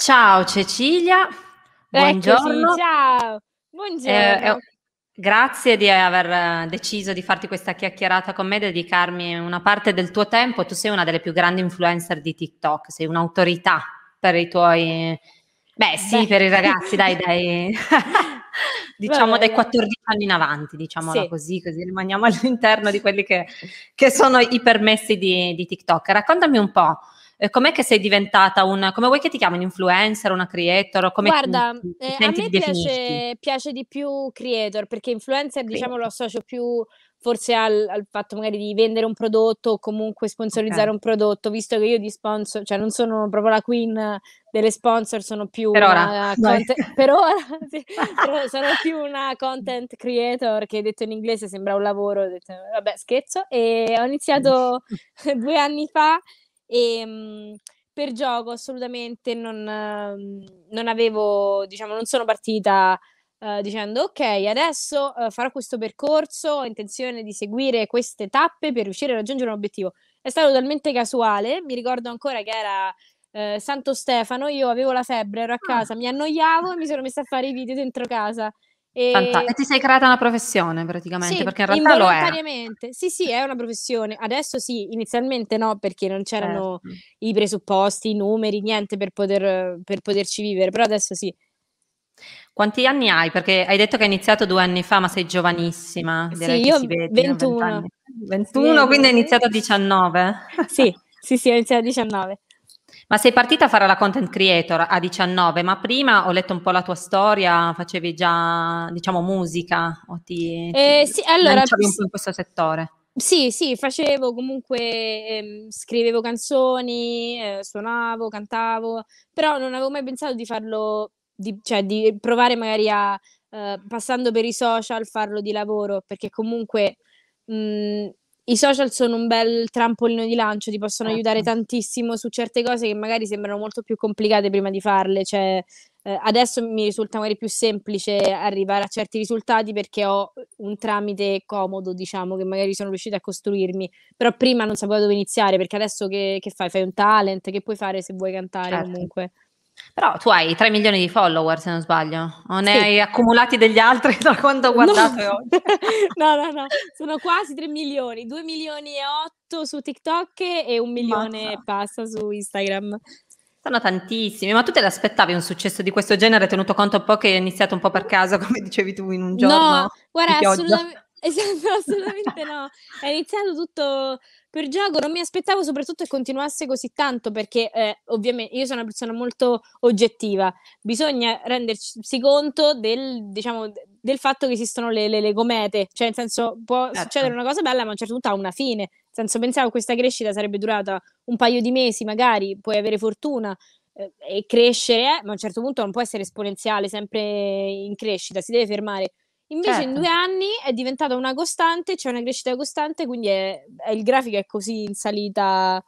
Ciao Cecilia, buongiorno. Eccoci, ciao, eh, buongiorno. Eh, grazie di aver eh, deciso di farti questa chiacchierata con me, dedicarmi una parte del tuo tempo. Tu sei una delle più grandi influencer di TikTok, sei un'autorità per i tuoi... Beh sì, Beh. per i ragazzi, dai, dai. diciamo Vabbè. dai 14 anni in avanti, diciamola sì. così, così rimaniamo all'interno di quelli che, che sono i permessi di, di TikTok. Raccontami un po' eh, com'è che sei diventata una, come vuoi che ti chiami, un influencer, una creator? Come Guarda, ti, eh, ti eh, a me piace, piace, di più creator, perché influencer creator. diciamo lo associo più forse al, al, fatto magari di vendere un prodotto o comunque sponsorizzare okay. un prodotto, visto che io di sponsor, cioè non sono proprio la queen delle sponsor, sono più per ora, content, per ora sì, sono più una content creator che detto in inglese sembra un lavoro, detto, vabbè scherzo, e ho iniziato due anni fa e, ehm, mh, per gioco assolutamente non, mhmm, non, avevo, diciamo, non sono partita eh, dicendo ok, adesso eh, farò questo percorso, ho intenzione di seguire queste tappe per riuscire a raggiungere un obiettivo. È stato talmente casuale, mi ricordo ancora che era eh, Santo Stefano, io avevo la febbre, ero a ah. casa, mi annoiavo e mi sono messa a fare i video dentro casa. E... e... ti sei creata una professione praticamente, sì, perché in realtà lo è. Sì, sì, è una professione. Adesso sì, inizialmente no, perché non c'erano certo. i presupposti, i numeri, niente per, poter, per poterci vivere, però adesso sì. Quanti anni hai? Perché hai detto che hai iniziato due anni fa, ma sei giovanissima. Direi sì, io ho 21. 21, sì, quindi hai iniziato a 19. Sì, sì, sì, ho iniziato a 19. Ma sei partita a fare la content creator a 19, ma prima ho letto un po' la tua storia, facevi già, diciamo, musica o ti, eh, ti sì, allora, sì, un po' in questo settore? Sì, sì, facevo comunque, eh, scrivevo canzoni, eh, suonavo, cantavo, però non avevo mai pensato di farlo, di, cioè di provare magari a, eh, passando per i social, farlo di lavoro, perché comunque... Mh, mm, i social sono un bel trampolino di lancio, ti possono eh. aiutare tantissimo su certe cose che magari sembrano molto più complicate prima di farle. Cioè, eh, adesso mi risulta magari più semplice arrivare a certi risultati perché ho un tramite comodo, diciamo, che magari sono riuscita a costruirmi. Però prima non sapevo dove iniziare, perché adesso che, che fai? Fai un talent, che puoi fare se vuoi cantare certo. comunque. Però tu hai 3 milioni di follower, se non sbaglio, o ne sì. hai accumulati degli altri da quando ho guardato no. oggi? no, no, no, sono quasi 3 milioni, 2 milioni e 8 su TikTok e un milione e passa su Instagram. Sono tantissimi, ma tu te l'aspettavi un successo di questo genere, tenuto conto un po' che è iniziato un po' per caso, come dicevi tu in un giorno? No, guarda, assolutamente, esatto, assolutamente no, è iniziato tutto per Giacomo non mi aspettavo soprattutto che continuasse così tanto perché eh, ovviamente io sono una persona molto oggettiva, bisogna rendersi conto del, diciamo, del fatto che esistono le, le, le, comete, cioè nel senso può certo. succedere una cosa bella ma a un certo punto ha una fine, nel senso pensavo che questa crescita sarebbe durata un paio di mesi magari, puoi avere fortuna, eh, e crescere, ma a un certo punto non può essere esponenziale, sempre in crescita, si deve fermare. Invece certo. in due anni è diventata una costante, c'è cioè una crescita costante, quindi è, è, il grafico è così in salita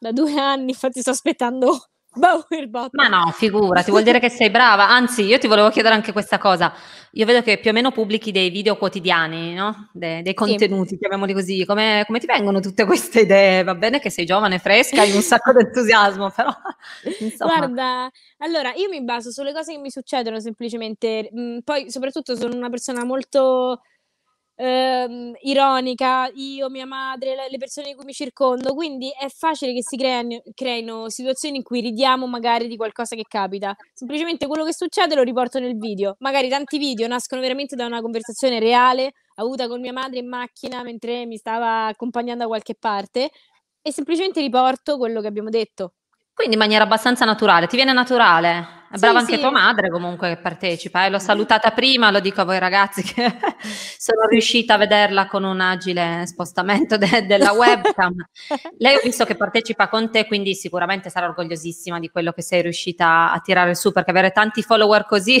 da due anni, infatti sto aspettando Bowerbot. Ma no, figurati, vuol dire che sei brava. Anzi, io ti volevo chiedere anche questa cosa. Io vedo che più o meno pubblichi dei video quotidiani, no? De- dei contenuti, sì. chiamiamoli così. Come, come, ti vengono tutte queste idee? Va bene che sei giovane, fresca, hai un sacco di entusiasmo, però... Insomma. Guarda, allora, io mi baso sulle cose che mi succedono semplicemente. Mm, poi, soprattutto, sono una persona molto ehm, ironica, io, mia madre, le persone di cui mi circondo, quindi è facile che si creano, creino situazioni in cui ridiamo magari di qualcosa che capita, semplicemente quello che succede lo riporto nel video, magari tanti video nascono veramente da una conversazione reale avuta con mia madre in macchina mentre mi stava accompagnando da qualche parte e semplicemente riporto quello che abbiamo detto. Quindi in maniera abbastanza naturale, ti viene naturale? Sì, brava anche sì. tua madre comunque che partecipa, eh. l'ho salutata prima, lo dico a voi ragazzi che sono riuscita a vederla con un agile spostamento de- della webcam. Lei ho visto che partecipa con te, quindi sicuramente sarà orgogliosissima di quello che sei riuscita a tirare su, perché avere tanti follower così,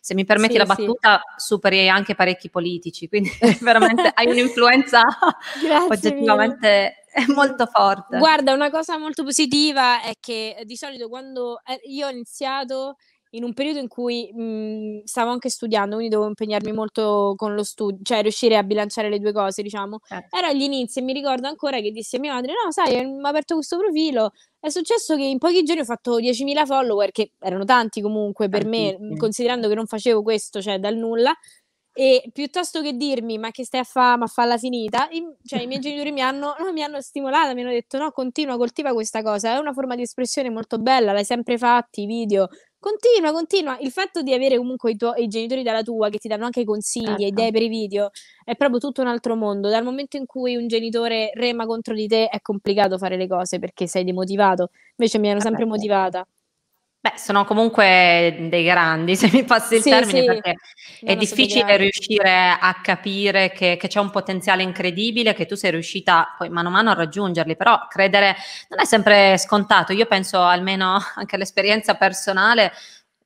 se mi permetti sì, la battuta, superi anche parecchi politici, quindi veramente hai un'influenza Grazie oggettivamente... Mille è molto forte. Guarda, una cosa molto positiva è che eh, di solito quando eh, io ho iniziato in un periodo in cui mh, mm, stavo anche studiando, quindi dovevo impegnarmi molto con lo studio, cioè riuscire a bilanciare le due cose, diciamo. Certo. Era agli inizi e mi ricordo ancora che dissi a mia madre, no, sai, mi mm, ho aperto questo profilo, è successo che in pochi giorni ho fatto 10.000 follower, che erano tanti comunque per Tantissimo. me, considerando che non facevo questo, cioè dal nulla, e piuttosto che dirmi ma che stai a fare, ma falla finita, in, cioè i miei genitori mi hanno, mi hanno stimolata, mi hanno detto no, continua, coltiva questa cosa, è una forma di espressione molto bella, l'hai sempre fatti, i video, continua, continua. Il fatto di avere comunque i, tuoi genitori dalla tua che ti danno anche consigli e certo. idee per i video è proprio tutto un altro mondo. Dal momento in cui un genitore rema contro di te è complicato fare le cose perché sei demotivato. Invece mi hanno eh sempre certo. motivata. Beh, sono comunque dei grandi, se mi passi il sì, termine, sì. perché è difficile riuscire a capire che, che, c'è un potenziale incredibile, che tu sei riuscita poi mano a mano a raggiungerli, però credere non è sempre scontato. Io penso almeno anche all'esperienza personale,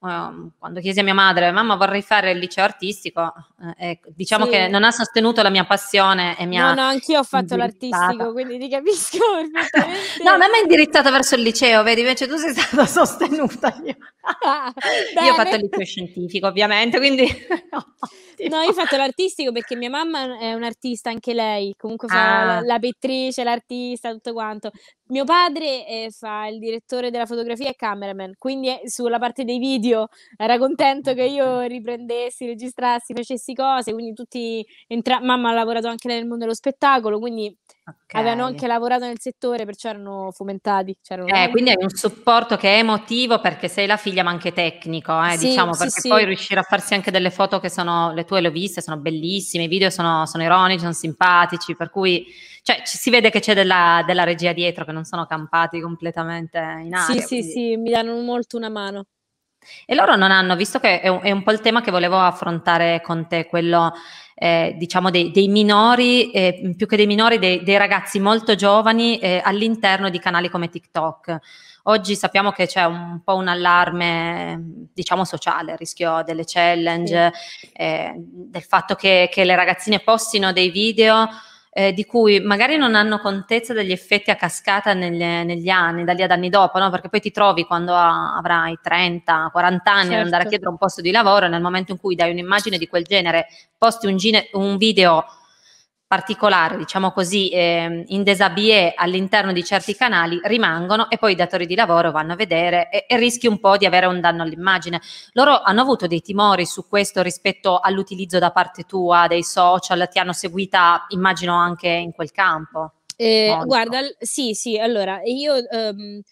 um, quando chiesi a mia madre, mamma vorrei fare il liceo artistico, eh, diciamo sì. che non ha sostenuto la mia passione e mi no, ha... No, no, anch'io ho fatto l'artistico, quindi ti capisco No, non è indirizzata verso il liceo, vedi, invece tu sei stata sostenuta. Io, ah, io ho fatto il liceo scientifico, ovviamente, quindi... no, io ho fatto l'artistico perché mia mamma è un'artista anche lei, comunque fa ah. la, la pittrice, l'artista, tutto quanto mio padre eh, fa il direttore della fotografia e cameraman, quindi eh, sulla parte dei video era contento che io riprendessi, registrassi, facessi cose, quindi tutti entra- mamma ha lavorato anche nel mondo dello spettacolo, quindi Okay. Avevano anche lavorato nel settore, perciò erano fomentati. Cioè eh, quindi è un supporto che è emotivo perché sei la figlia, ma anche tecnico, eh, sì, diciamo, sì, perché sì. poi riuscire a farsi anche delle foto che sono le tue, le ho viste, sono bellissime, i video sono, sono ironici, sono simpatici, per cui cioè, ci, si vede che c'è della, della, regia dietro, che non sono campati completamente in aria. Sì, quindi... sì, sì, mi danno molto una mano. E loro non hanno, visto che è un, è un po' il tema che volevo affrontare con te, quello eh, diciamo dei, dei minori, eh, più che dei minori, dei, dei ragazzi molto giovani eh, all'interno di canali come TikTok. Oggi sappiamo che c'è un po' un allarme, diciamo, sociale, il rischio delle challenge, sì. Eh, del fatto che, che le ragazzine postino dei video eh, di cui magari non hanno contezza degli effetti a cascata nelle, negli anni, da lì ad anni dopo, no? perché poi ti trovi quando avrai 30, 40 anni certo. ad andare a certo. chiedere un posto di lavoro e nel momento in cui dai un'immagine di quel genere, posti un, gine, un video particolare, diciamo così, eh, in desabie all'interno di certi canali rimangono e poi i datori di lavoro vanno a vedere e, e rischi un po' di avere un danno all'immagine. Loro hanno avuto dei timori su questo rispetto all'utilizzo da parte tua dei social, ti hanno seguita immagino anche in quel campo. Eh, guarda, sì, sì, allora io... Um,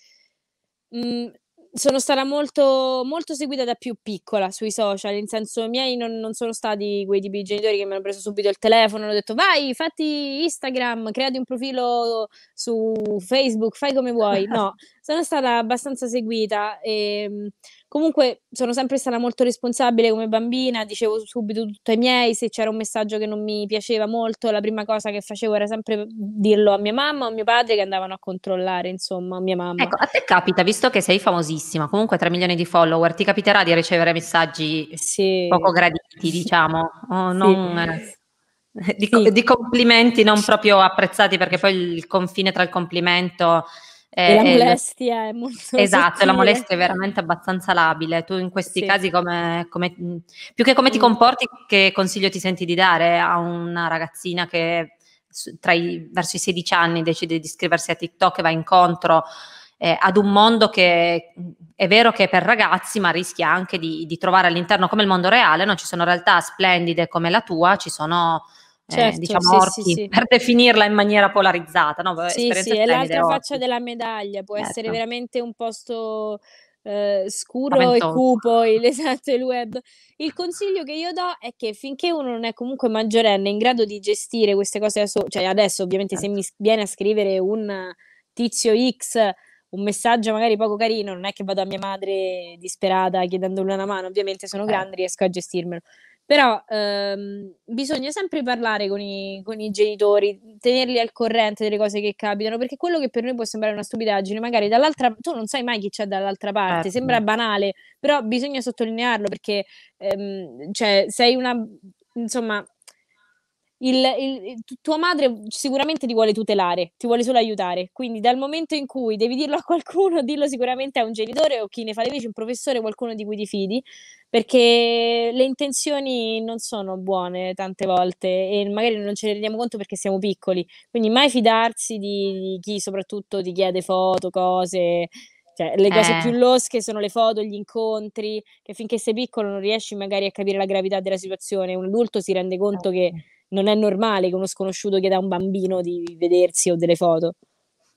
sono stata molto, molto, seguita da più piccola sui social, in senso i miei non, non, sono stati quei tipi di genitori che mi hanno preso subito il telefono, hanno detto vai, fatti Instagram, creati un profilo su Facebook, fai come vuoi. No, sono stata abbastanza seguita e ehm, comunque sono sempre stata molto responsabile come bambina, dicevo subito tutto ai miei, se c'era un messaggio che non mi piaceva molto, la prima cosa che facevo era sempre dirlo a mia mamma o a mio padre che andavano a controllare, insomma, mia mamma. Ecco, a te capita, visto che sei famosissima, comunque 3 milioni di follower, ti capiterà di ricevere messaggi sì. poco graditi, diciamo, o non... Eh, di, sì. di, complimenti non proprio apprezzati perché poi il confine tra il complimento eh, la molestia è molto Esatto, sottile. la molestia è veramente abbastanza labile. Tu in questi sì. casi come, come, più che come ti mm. comporti, che consiglio ti senti di dare a una ragazzina che tra i, verso i 16 anni decide di iscriversi a TikTok e va incontro eh, ad un mondo che mm, è vero che è per ragazzi, ma rischia anche di, di trovare all'interno come il mondo reale, no? ci sono realtà splendide come la tua, ci sono eh, certo, diciamo sì, orchi, sì, per definirla in maniera polarizzata. No? Sì, sì, è l'altra orchi. faccia della medaglia, può certo. essere veramente un posto eh, scuro Paventoso. e cupo il, esatto, il web. Il consiglio che io do è che finché uno non è comunque maggiorenne, in grado di gestire queste cose da solo, cioè adesso ovviamente certo. se mi certo. viene a scrivere un tizio X un messaggio magari poco carino, non è che vado a mia madre disperata chiedendole una mano, ovviamente sono eh. grande, riesco a gestirmelo. Però ehm, bisogna sempre parlare con i, con i genitori, tenerli al corrente delle cose che capitano, perché quello che per noi può sembrare una stupidaggine, magari dall'altra tu non sai mai chi c'è dall'altra parte, eh, sembra no. banale, però bisogna sottolinearlo perché ehm, cioè, sei una insomma, il, il, tua madre sicuramente ti vuole tutelare, ti vuole solo aiutare. Quindi, dal momento in cui devi dirlo a qualcuno, dillo sicuramente a un genitore o chi ne fa le veci, un professore, qualcuno di cui ti fidi, perché le intenzioni non sono buone tante volte e magari non ce ne rendiamo conto perché siamo piccoli. Quindi, mai fidarsi di, di chi soprattutto ti chiede foto, cose. Cioè, le cose eh. più losche sono le foto, gli incontri, che finché sei piccolo non riesci magari a capire la gravità della situazione. Un adulto si rende conto eh. che certo non è normale che uno sconosciuto chieda a un bambino di vedersi o delle foto.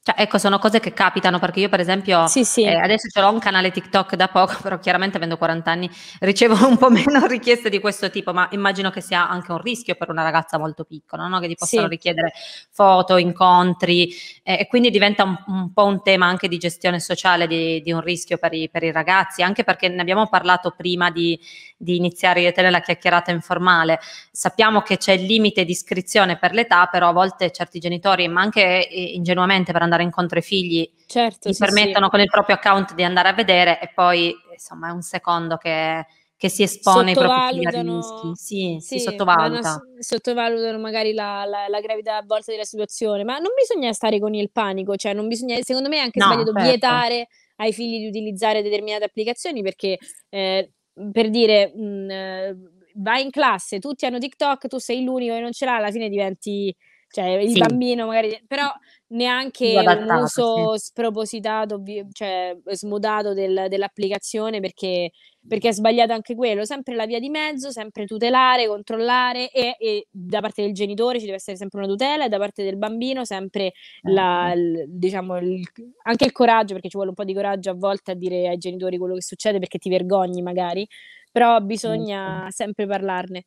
Cioè, ecco, sono cose che capitano perché io, per esempio, sì, sì. Eh, adesso ce l'ho un canale TikTok da poco, però chiaramente avendo 40 anni ricevo un po' meno richieste di questo tipo, ma immagino che sia anche un rischio per una ragazza molto piccola, no? che ti possano sì. richiedere foto, incontri eh, e quindi diventa un, un, po' un tema anche di gestione sociale di, di un rischio per i, per i, ragazzi, anche perché ne abbiamo parlato prima di, di iniziare io e te la chiacchierata informale. Sappiamo che c'è il limite di iscrizione per l'età, però a volte certi genitori, ma anche eh, ingenuamente per andare andare incontro ai figli, certo, gli sì, permettono sì. con il proprio account di andare a vedere e poi insomma è un secondo che, che si espone ai propri figli a rischi. Sì, sì, si sottovaluta. sottovalutano magari la, la, la, gravità a volte della situazione, ma non bisogna stare con il panico, cioè non bisogna, secondo me è anche no, sbagliato certo. vietare ai figli di utilizzare determinate applicazioni perché eh, per dire... Mh, eh, vai in classe, tutti hanno TikTok, tu sei l'unico e non ce l'ha, alla fine diventi, cioè il sì. bambino magari, però neanche un uso sì. spropositato, cioè smodato del, dell'applicazione perché, perché, è sbagliato anche quello. Sempre la via di mezzo, sempre tutelare, controllare e, e, da parte del genitore ci deve essere sempre una tutela e da parte del bambino sempre la, certo. l, diciamo, il, anche il coraggio, perché ci vuole un po' di coraggio a volte a dire ai genitori quello che succede perché ti vergogni magari, però bisogna sempre parlarne.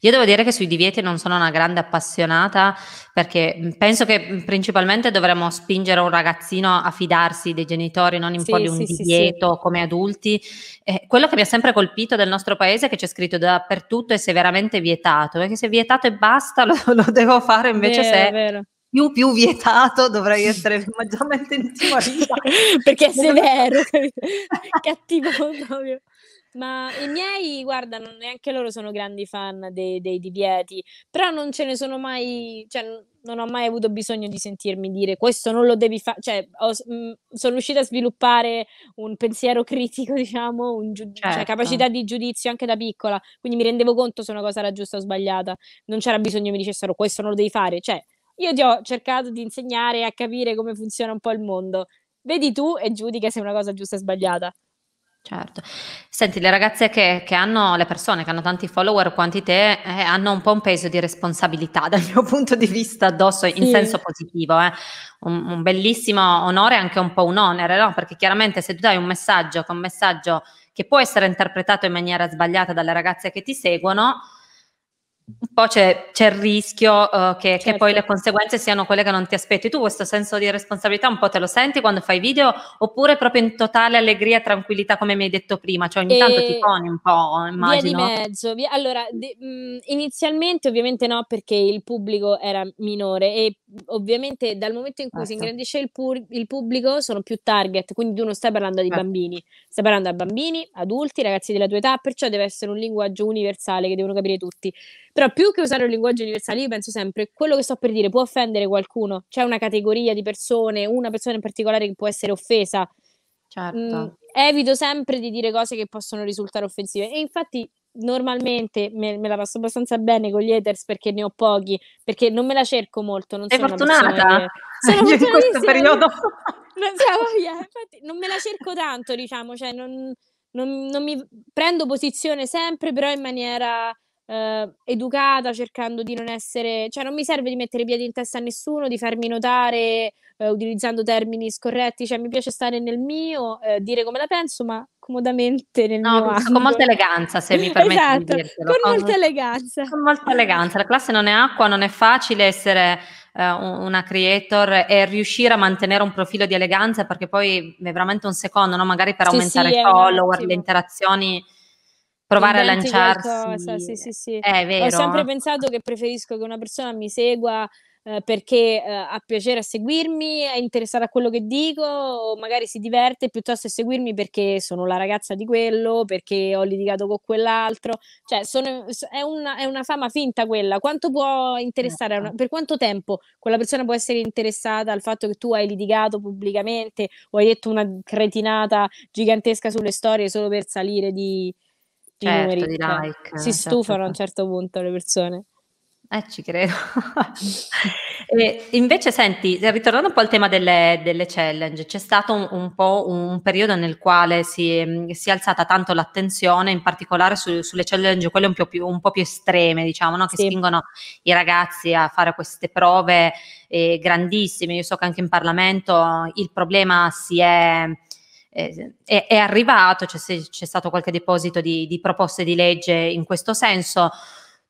Io devo dire che sui divieti non sono una grande appassionata perché penso che principalmente dovremmo spingere un ragazzino a fidarsi dei genitori, non imporgli sì, un sì, divieto sì, come adulti. Eh, quello che mi ha sempre colpito del nostro paese è che c'è scritto dappertutto e se veramente vietato, perché se vietato e basta lo, lo devo fare invece vero, se... Vero più più vietato dovrei essere maggiormente intimorita perché è severo cattivo proprio ma i miei, guarda, neanche loro sono grandi fan dei, dei divieti, però non ce ne sono mai, cioè, non ho mai avuto bisogno di sentirmi dire questo non lo devi fare, cioè, ho, mh, mhmm, sono riuscita a sviluppare un pensiero critico, diciamo, un giu- cioè, certo. cioè, capacità di giudizio anche da piccola, quindi mi rendevo conto se una cosa era giusta o sbagliata, non c'era bisogno che mi dicessero questo non lo devi fare, cioè, io ti ho cercato di insegnare a capire come funziona un po' il mondo, vedi tu e giudica se è una cosa giusta o sbagliata. Certo. Senti, le ragazze che, che, hanno, le persone che hanno tanti follower quanti te, eh, hanno un po' un peso di responsabilità dal mio punto di vista addosso, in sì. senso positivo. Eh. Un, un, bellissimo onore e anche un po' un onere, no? Perché chiaramente se tu dai un messaggio, che un messaggio che può essere interpretato in maniera sbagliata dalle ragazze che ti seguono, un po' c'è, c'è il rischio uh, che, certo. che, poi le certo. conseguenze siano quelle che non ti aspetti. Tu questo senso di responsabilità un po' te lo senti quando fai video oppure proprio in totale allegria e tranquillità come mi hai detto prima? Cioè ogni e tanto ti poni un po', immagino. Eh, via di mezzo. Via, allora, de, mh, inizialmente ovviamente no perché il pubblico era minore e ovviamente dal momento in cui certo. si ingrandisce il, pur, il, pubblico sono più target, quindi tu non stai parlando di certo. bambini, stai parlando a bambini, adulti, ragazzi della tua età, perciò deve essere un linguaggio universale che devono capire tutti. Però più che usare un linguaggio universale, io penso sempre, quello che sto per dire può offendere qualcuno, c'è una categoria di persone, una persona in particolare che può essere offesa. Certo. Mm, evito sempre di dire cose che possono risultare offensive. E infatti normalmente me, me, la passo abbastanza bene con gli haters perché ne ho pochi, perché non me la cerco molto. Non Sei sono fortunata? Che... Sono Io in questo periodo. Non, so, infatti, non me la cerco tanto, diciamo, cioè non, non, non, mi prendo posizione sempre, però in maniera eh, educata, cercando di non essere, cioè non mi serve di mettere i piedi in testa a nessuno, di farmi notare eh, utilizzando termini scorretti, cioè mi piace stare nel mio, eh, dire come la penso, ma comodamente nel no, mio con angolo. molta eleganza se mi permetti esatto, di dirtelo con, con molta eleganza con molta eleganza la classe non è acqua non è facile essere eh, una creator e riuscire a mantenere un profilo di eleganza perché poi è veramente un secondo no? magari per sì, aumentare i sì, follower le interazioni provare a lanciarsi. Qualcosa, sì, sì, sì. Eh, è vero. Ho sempre pensato che preferisco che una persona mi segua eh, perché eh, ha piacere a seguirmi, è interessata a quello che dico, o magari si diverte piuttosto che seguirmi perché sono la ragazza di quello, perché ho litigato con quell'altro. Cioè, sono, è, una, è, una, fama finta quella. Quanto può interessare, una, esatto. per quanto tempo quella persona può essere interessata al fatto che tu hai litigato pubblicamente o hai detto una cretinata gigantesca sulle storie solo per salire di, certo, numeri. Di cioè, like, si certo, stufano a un certo. certo punto le persone. Eh, ci credo. invece, senti, ritornando un po' al tema delle, delle challenge, c'è stato un, un, po' un periodo nel quale si, mm, si è alzata tanto l'attenzione, in particolare su, sulle challenge, quelle un, più, più, un po' più estreme, diciamo, no? che sì. spingono i ragazzi a fare queste prove eh, grandissime. Io so che anche in Parlamento il problema si è è, è, arrivato, c'è, c'è, stato qualche deposito di, di proposte di legge in questo senso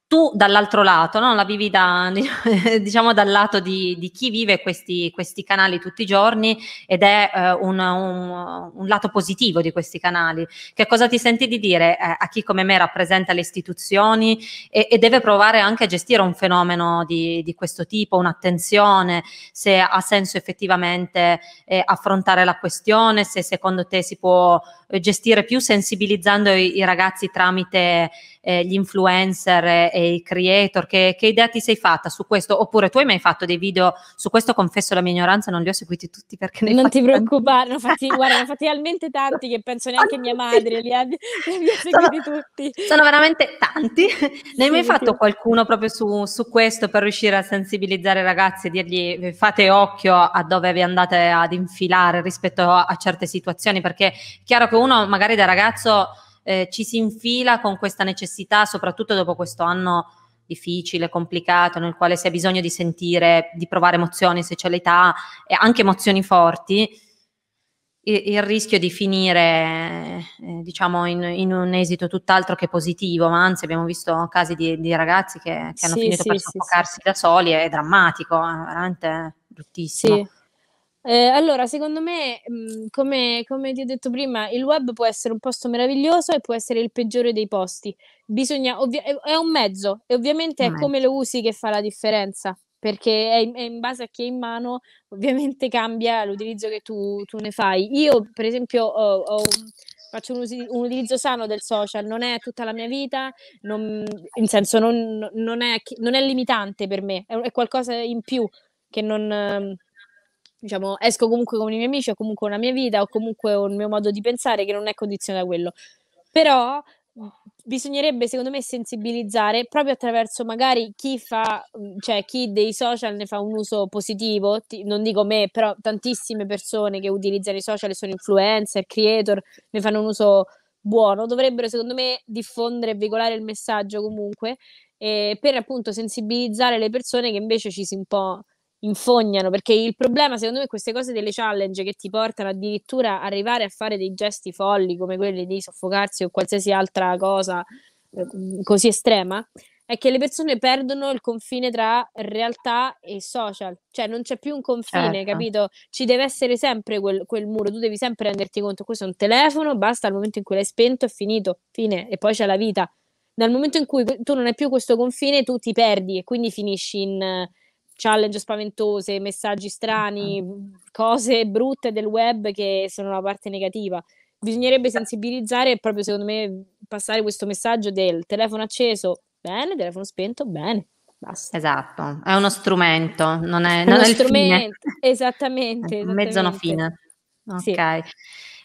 tu dall'altro lato, no? la vivi da, diciamo dal lato di, di chi vive questi, questi, canali tutti i giorni ed è eh, un, un, un, lato positivo di questi canali. Che cosa ti senti di dire eh, a chi come me rappresenta le istituzioni e, e, deve provare anche a gestire un fenomeno di, di questo tipo, un'attenzione, se ha senso effettivamente eh, affrontare la questione, se secondo te si può eh, gestire più sensibilizzando i, i ragazzi tramite eh, gli influencer e i creator, che, che idea ti sei fatta su questo? Oppure tu hai mai fatto dei video su questo? Confesso la mia ignoranza, non li ho seguiti tutti perché ne Non ti preoccupare, ne ho fatti, talmente tanti che penso ah, neanche mia madre li abbia, seguiti sono, tutti. Sono veramente tanti. ne hai mai fatto qualcuno proprio su, su questo per riuscire a sensibilizzare i ragazzi e dirgli fate occhio a dove vi andate ad infilare rispetto a, a certe situazioni? Perché è chiaro che uno magari da ragazzo eh, ci si infila con questa necessità, soprattutto dopo questo anno difficile, complicato, nel quale si ha bisogno di sentire, di provare emozioni se c'è l'età, e anche emozioni forti, il, rischio di finire eh, diciamo in, in, un esito tutt'altro che positivo, ma anzi abbiamo visto casi di, di ragazzi che, che hanno sì, finito sì, per soffocarsi sì, da soli, è drammatico, è eh, veramente bruttissimo. Sì. Eh, allora, secondo me, mh, mm, come, come, ti ho detto prima, il web può essere un posto meraviglioso e può essere il peggiore dei posti. Bisogna, ovvia- è un mezzo e ovviamente è eh. come lo usi che fa la differenza, perché è, è in base a chi è in mano, ovviamente cambia l'utilizzo che tu, tu ne fai. Io, per esempio, ho, ho un, faccio un, usi- un, utilizzo sano del social, non è tutta la mia vita, non, in senso non, non, è, non, è, limitante per me, è, è qualcosa in più che non diciamo, esco comunque con i miei amici, ho comunque una mia vita, ho comunque un mio modo di pensare che non è condizionato da quello. Però mhmm, bisognerebbe secondo me sensibilizzare proprio attraverso magari chi fa mhmm, cioè chi dei social ne fa un uso positivo ti, non dico me però tantissime persone che utilizzano i social sono influencer creator ne fanno un uso buono dovrebbero secondo me diffondere e veicolare il messaggio comunque eh, per appunto sensibilizzare le persone che invece ci si un po' infognano, perché il problema secondo me è queste cose delle challenge che ti portano addirittura a arrivare a fare dei gesti folli come quelli di soffocarsi o qualsiasi altra cosa eh, così estrema, è che le persone perdono il confine tra realtà e social, cioè non c'è più un confine, certo. capito? Ci deve essere sempre quel, quel, muro, tu devi sempre renderti conto, questo è un telefono, basta, al momento in cui l'hai spento è finito, fine, e poi c'è la vita. Dal momento in cui tu non hai più questo confine, tu ti perdi e quindi finisci in challenge spaventose, messaggi strani, cose brutte del web che sono la parte negativa. Bisognerebbe sensibilizzare e proprio secondo me passare questo messaggio del telefono acceso, bene, telefono spento, bene. Basta. Esatto, è uno strumento, non è, non uno è strumento, esattamente, esattamente. mezzo no fine. Ok. Sì.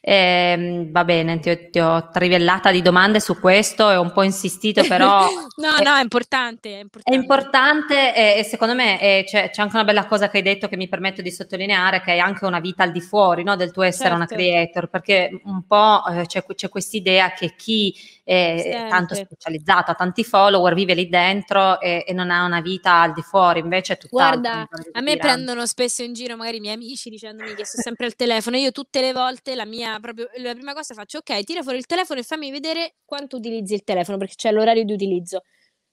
Eh, va bene, ti ho, ti ho, trivellata di domande su questo e ho un po' insistito, però... no, è, no, è importante. È importante, è importante e, e, secondo me è, eh, c'è, c'è, anche una bella cosa che hai detto che mi permetto di sottolineare, che hai anche una vita al di fuori no, del tuo essere certo. una creator, perché un po' eh, c'è, c'è quest'idea che chi è tanto specializzato, ha tanti follower, vive lì dentro e, e, non ha una vita al di fuori, invece è Guarda, a me prendono spesso in giro magari i miei amici dicendomi che sono sempre al telefono, io tutte le volte la mia mia proprio la prima cosa faccio ok, tira fuori il telefono e fammi vedere quanto utilizzi il telefono perché c'è l'orario di utilizzo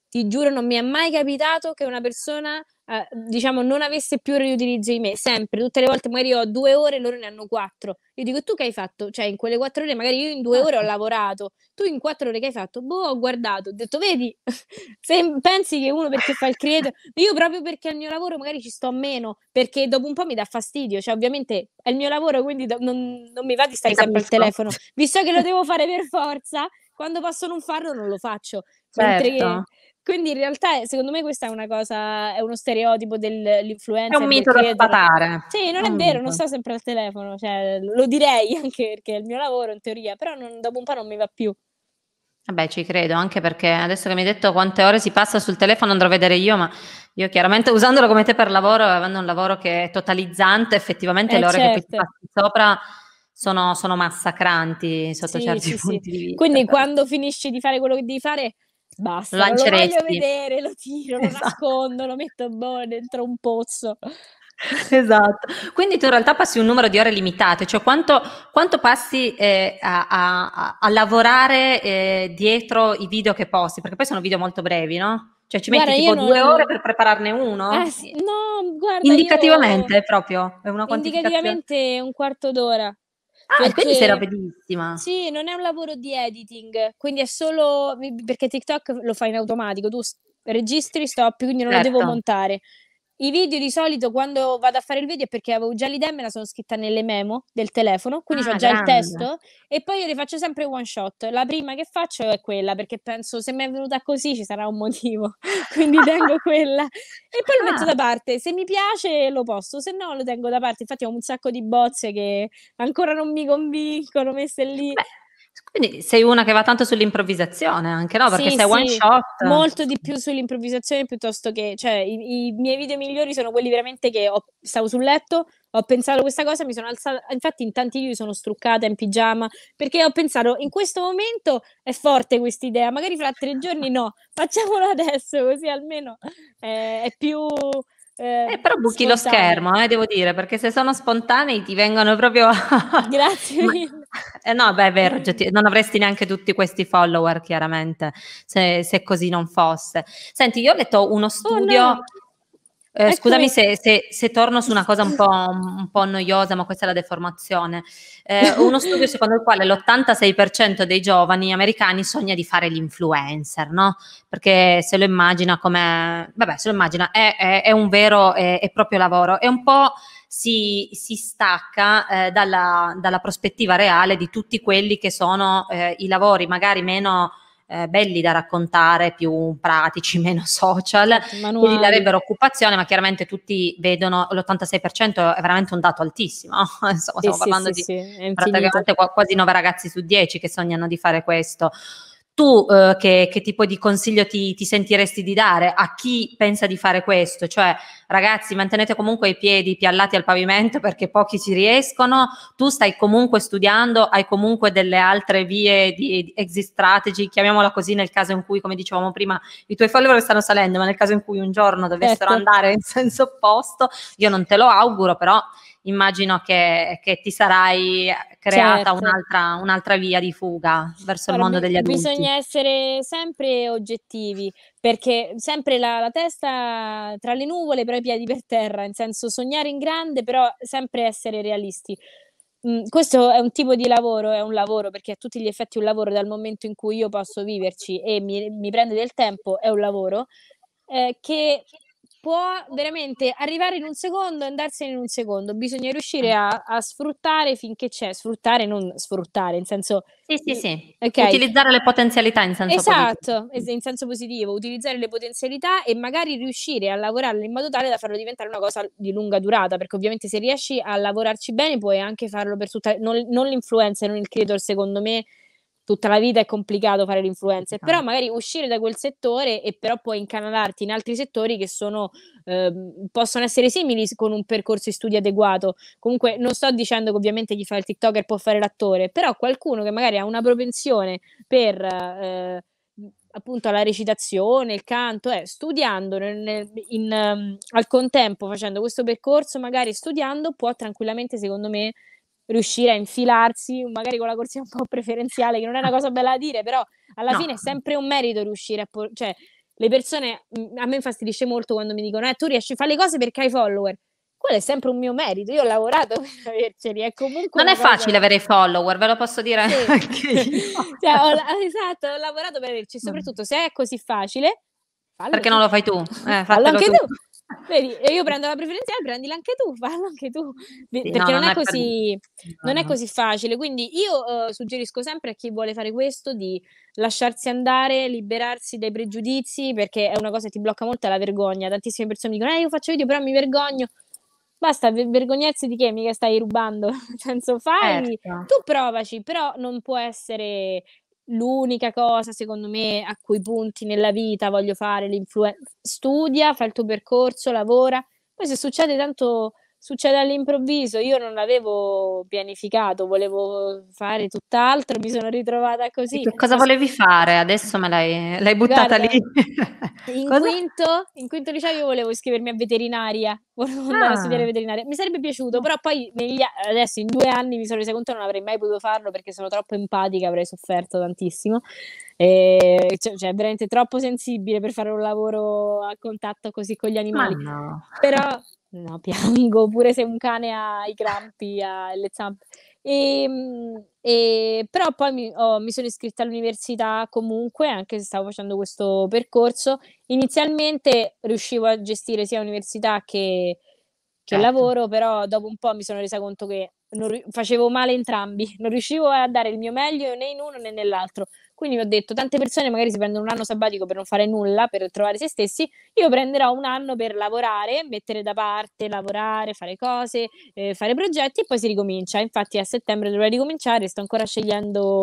ti giuro non mi è mai capitato che una persona eh, diciamo non avesse più riutilizzo di me sempre tutte le volte magari io ho due ore e loro ne hanno quattro io dico tu che hai fatto cioè in quelle quattro ore magari io in due ore ho certo. lavorato tu in quattro ore che hai fatto boh ho guardato ho detto vedi se pensi che uno perché fa il creator io proprio perché al mio lavoro magari ci sto meno perché dopo un po' mi dà fastidio cioè ovviamente è il mio lavoro quindi do- non, non, mi va di stare sempre al telefono visto che lo devo fare per forza quando posso non farlo non lo faccio. Certo. Mentre, quindi in realtà eh, secondo me questa è una cosa, è uno stereotipo dell'influenza. È un mito da sfatare. Sì, non è, vero, non sto sempre al telefono, cioè, lo direi anche perché è il mio lavoro in teoria, però non, dopo un po' non mi va più. Vabbè, ci credo, anche perché adesso che mi hai detto quante ore si passa sul telefono andrò a vedere io, ma io chiaramente usandolo come te per lavoro, avendo un lavoro che è totalizzante, effettivamente eh, le ore certo. che ti passi sopra sono, sono massacranti sotto sì, certi sì, punti sì. di vista. Quindi però. quando finisci di fare quello che devi fare, basta, lo, lo voglio vedere, lo tiro, esatto. lo nascondo, lo metto boh, dentro un pozzo. Esatto, quindi tu in realtà passi un numero di ore limitato, cioè quanto, quanto passi eh, a, a, a, lavorare eh, dietro i video che posti, perché poi sono video molto brevi, no? Cioè ci guarda, metti tipo non... due ore per prepararne uno? Eh, sì, no, guarda. Indicativamente io... proprio, è una quantificazione. Indicativamente un quarto d'ora. Ah, quindi sei rapidissima. Sì, non è un lavoro di editing, quindi è solo perché TikTok lo fa in automatico, tu registri, stop, quindi non certo. lo devo certo. montare. I video di solito quando vado a fare il video è perché avevo già l'idea e me la sono scritta nelle memo del telefono, quindi ah, ho già grande. il testo e poi io li faccio sempre one shot. La prima che faccio è quella perché penso se mi è venuta così ci sarà un motivo, quindi tengo quella e poi lo ah. metto da parte. Se mi piace lo posto, se no lo tengo da parte. Infatti ho un sacco di bozze che ancora non mi convincono messe lì. Beh quindi sei una che va tanto sull'improvvisazione anche, no? Perché sì, sei one shot. Molto di più sull'improvvisazione piuttosto che, cioè, i, i, miei video migliori sono quelli veramente che ho, stavo sul letto, ho pensato questa cosa, mi sono alzata, infatti in tanti video sono struccata in pigiama, perché ho pensato in questo momento è forte questa idea, magari fra tre giorni no, facciamola adesso così almeno eh, è più eh, eh, però buchi spontanei. lo schermo, eh, devo dire, perché se sono spontanei ti vengono proprio... Grazie mille. Ma, eh, no, beh, è vero, non avresti neanche tutti questi follower, chiaramente, se, se, così non fosse. Senti, io ho letto uno oh, studio... Oh, no. Eh, scusami se, se, se, torno su una cosa un po', un po', noiosa, ma questa è la deformazione. Eh, uno studio secondo il quale l'86% dei giovani americani sogna di fare l'influencer, no? Perché se lo immagina come... Vabbè, se lo immagina, è, è, è un vero e proprio lavoro. È un po'... Si, si, stacca eh, dalla, dalla, prospettiva reale di tutti quelli che sono eh, i lavori magari meno eh, belli da raccontare, più pratici, meno social, Manuali. che gli darebbero occupazione, ma chiaramente tutti vedono l'86% è veramente un dato altissimo. Insomma, stiamo sì, parlando sì, di praticamente quasi 9 ragazzi su 10 che sognano di fare questo tu eh, che, che, tipo di consiglio ti, ti, sentiresti di dare a chi pensa di fare questo? Cioè, ragazzi, mantenete comunque i piedi piallati al pavimento perché pochi ci riescono, tu stai comunque studiando, hai comunque delle altre vie di, exit strategy, chiamiamola così nel caso in cui, come dicevamo prima, i tuoi follower stanno salendo, ma nel caso in cui un giorno dovessero certo. andare in senso opposto, io non te lo auguro, però immagino che, che ti sarai creata certo. un'altra, un'altra, via di fuga verso allora, il mondo degli adulti. Bisogna essere sempre oggettivi, perché sempre la, la testa tra le nuvole, però i piedi per terra, in senso sognare in grande, però sempre essere realisti mm, questo è un tipo di lavoro, è un lavoro perché a tutti gli effetti è un lavoro dal momento in cui io posso viverci e mi, mi prende del tempo, è un lavoro eh, che può veramente arrivare in un secondo e andarsene in un secondo. Bisogna riuscire ah. a, a, sfruttare finché c'è, sfruttare, non sfruttare, in senso... Sì, sì, sì. Okay. Utilizzare le potenzialità in senso esatto, positivo. in senso positivo, utilizzare le potenzialità e magari riuscire a lavorarle in modo tale da farlo diventare una cosa di lunga durata, perché ovviamente se riesci a lavorarci bene puoi anche farlo per tutta... Non, non l'influencer, non il creator, secondo me, tutta la vita è complicato fare l'influencer, però magari uscire da quel settore e però puoi incanalarti in altri settori che sono, eh, possono essere simili con un percorso di studio adeguato. Comunque non sto dicendo che ovviamente chi fa il TikToker può fare l'attore, però qualcuno che magari ha una propensione per... Eh, appunto la recitazione, il canto, eh, studiando in, in, um, ehm, al contempo, facendo questo percorso, magari studiando, può tranquillamente, secondo me, riuscire a infilarsi, magari con la corsia un po' preferenziale, che non è una cosa bella da dire, però alla no. fine è sempre un merito riuscire a... Por- cioè, le persone, mhmm, a me infastidisce molto quando mi dicono, eh, tu riesci a fare le cose perché hai follower. Quello è sempre un mio merito, io ho lavorato per averceli, è comunque... Non è cosa... facile avere follower, ve lo posso dire sì. anche io. cioè, ho, esatto, ho lavorato per averci, mm. soprattutto se è così facile... Perché tu. non lo fai tu? Eh, fallo anche tu. tu. Vedi, io prendo la preferenziale, prendila anche tu, fallo anche tu, perché no, non, non, è così, non è così facile. Quindi io eh, suggerisco sempre a chi vuole fare questo di lasciarsi andare, liberarsi dai pregiudizi, perché è una cosa che ti blocca molto la vergogna. Tantissime persone dicono, eh, io faccio video, però mi vergogno. Basta vergognarsi di che mica stai rubando, senso fai, certo. tu provaci, però non può essere l'unica cosa, secondo me, a cui punti nella vita, voglio fare l'influenza. Studia, fa il tuo percorso, lavora. Poi se succede tanto succede all'improvviso, io non l'avevo pianificato, volevo fare tutt'altro, mi sono ritrovata così. Che cosa volevi fare? Adesso me l'hai, l'hai buttata Guarda, lì. In quinto, in quinto, liceo io volevo iscrivermi a veterinaria, volevo ah. a studiare veterinaria, mi sarebbe piaciuto, però poi negli, adesso in due anni mi sono resa conto che non avrei mai potuto farlo perché sono troppo empatica, avrei sofferto tantissimo. E, cioè, cioè, veramente troppo sensibile per fare un lavoro a contatto così con gli animali. No. Però No, piango, pure se un cane ha i crampi, ha le zampe. E, ehm, e, però poi mi, oh, mi, sono iscritta all'università comunque, anche se stavo facendo questo percorso. Inizialmente riuscivo a gestire sia università che, che certo. lavoro, però dopo un po' mi sono resa conto che non, facevo male entrambi, non riuscivo a dare il mio meglio né in uno né nell'altro. Quindi ho detto, tante persone magari si prendono un anno sabbatico per non fare nulla, per trovare se stessi, io prenderò un anno per lavorare, mettere da parte, lavorare, fare cose, eh, fare progetti e poi si ricomincia. Infatti a settembre dovrei ricominciare, sto ancora scegliendo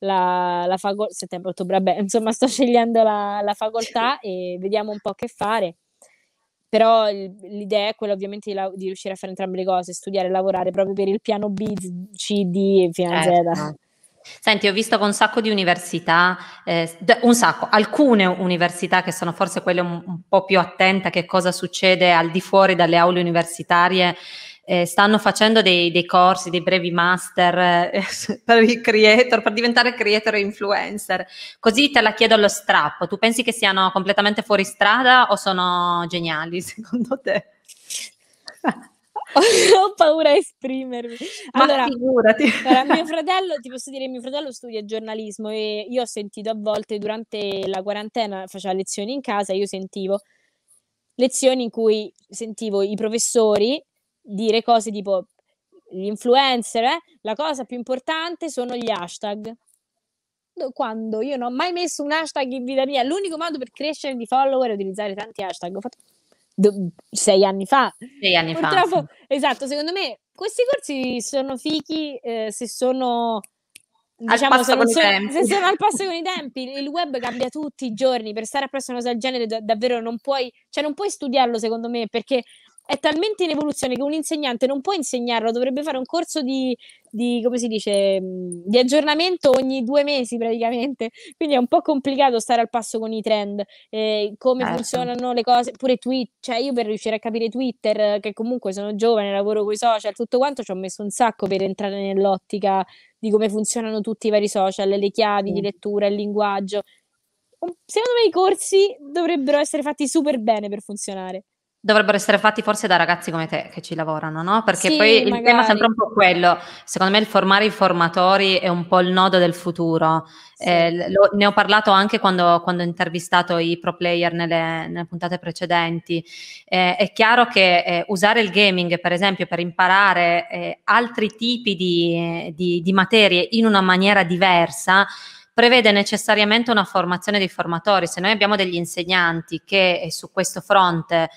la, la facoltà, settembre, ottobre, vabbè, insomma sto scegliendo la, la facoltà e vediamo un po' che fare però l'idea è quella ovviamente di, la- di, riuscire a fare entrambe le cose, studiare e lavorare proprio per il piano B, C, D e fino a Z. Certo. Senti, ho visto che un sacco di università, eh, un sacco, alcune università che sono forse quelle un, un, po' più attente a che cosa succede al di fuori dalle aule universitarie, eh, stanno facendo dei, dei, corsi, dei brevi master eh, per i creator, per diventare creator e influencer. Così te la chiedo allo strappo, tu pensi che siano completamente fuori strada o sono geniali secondo te? ho paura a esprimermi. Ma allora, figurati. Allora, mio fratello, ti posso dire, mio fratello studia giornalismo e io ho sentito a volte durante la quarantena, faceva lezioni in casa, io sentivo lezioni in cui sentivo i professori dire cose tipo gli influencer, eh? la cosa più importante sono gli hashtag. Quando io non ho mai messo un hashtag in vita mia, l'unico modo per crescere di follower è utilizzare tanti hashtag. Ho fatto do, sei anni fa. Sei anni Purtroppo, fa. Sì. Esatto, secondo me questi corsi sono fichi eh, se sono... Diciamo, se, sono, se sono al passo con i tempi, il web cambia tutti i giorni, per stare appresso a una cosa del genere davvero non puoi, cioè non puoi studiarlo secondo me perché è talmente in evoluzione che un insegnante non può insegnarlo, dovrebbe fare un corso di, di, come si dice, mm, di aggiornamento ogni due mesi praticamente, quindi è un po' complicato stare al passo con i trend, eh, come certo. funzionano le cose, pure Twitter, cioè io per riuscire a capire Twitter, che comunque sono giovane, lavoro con i social, tutto quanto ci ho messo un sacco per entrare nell'ottica di come funzionano tutti i vari social, le chiavi mm. di lettura, il linguaggio. Secondo me i corsi dovrebbero essere fatti super bene per funzionare dovrebbero essere fatti forse da ragazzi come te che ci lavorano, no? Perché sì, poi magari. il tema è sempre un po' quello. Secondo me il formare i formatori è un po' il nodo del futuro. Sì. Eh, lo, ne ho parlato anche quando, quando, ho intervistato i pro player nelle, nelle puntate precedenti. Eh, è chiaro che eh, usare il gaming, per esempio, per imparare eh, altri tipi di, di, di materie in una maniera diversa prevede necessariamente una formazione dei formatori. Se noi abbiamo degli insegnanti che eh, su questo fronte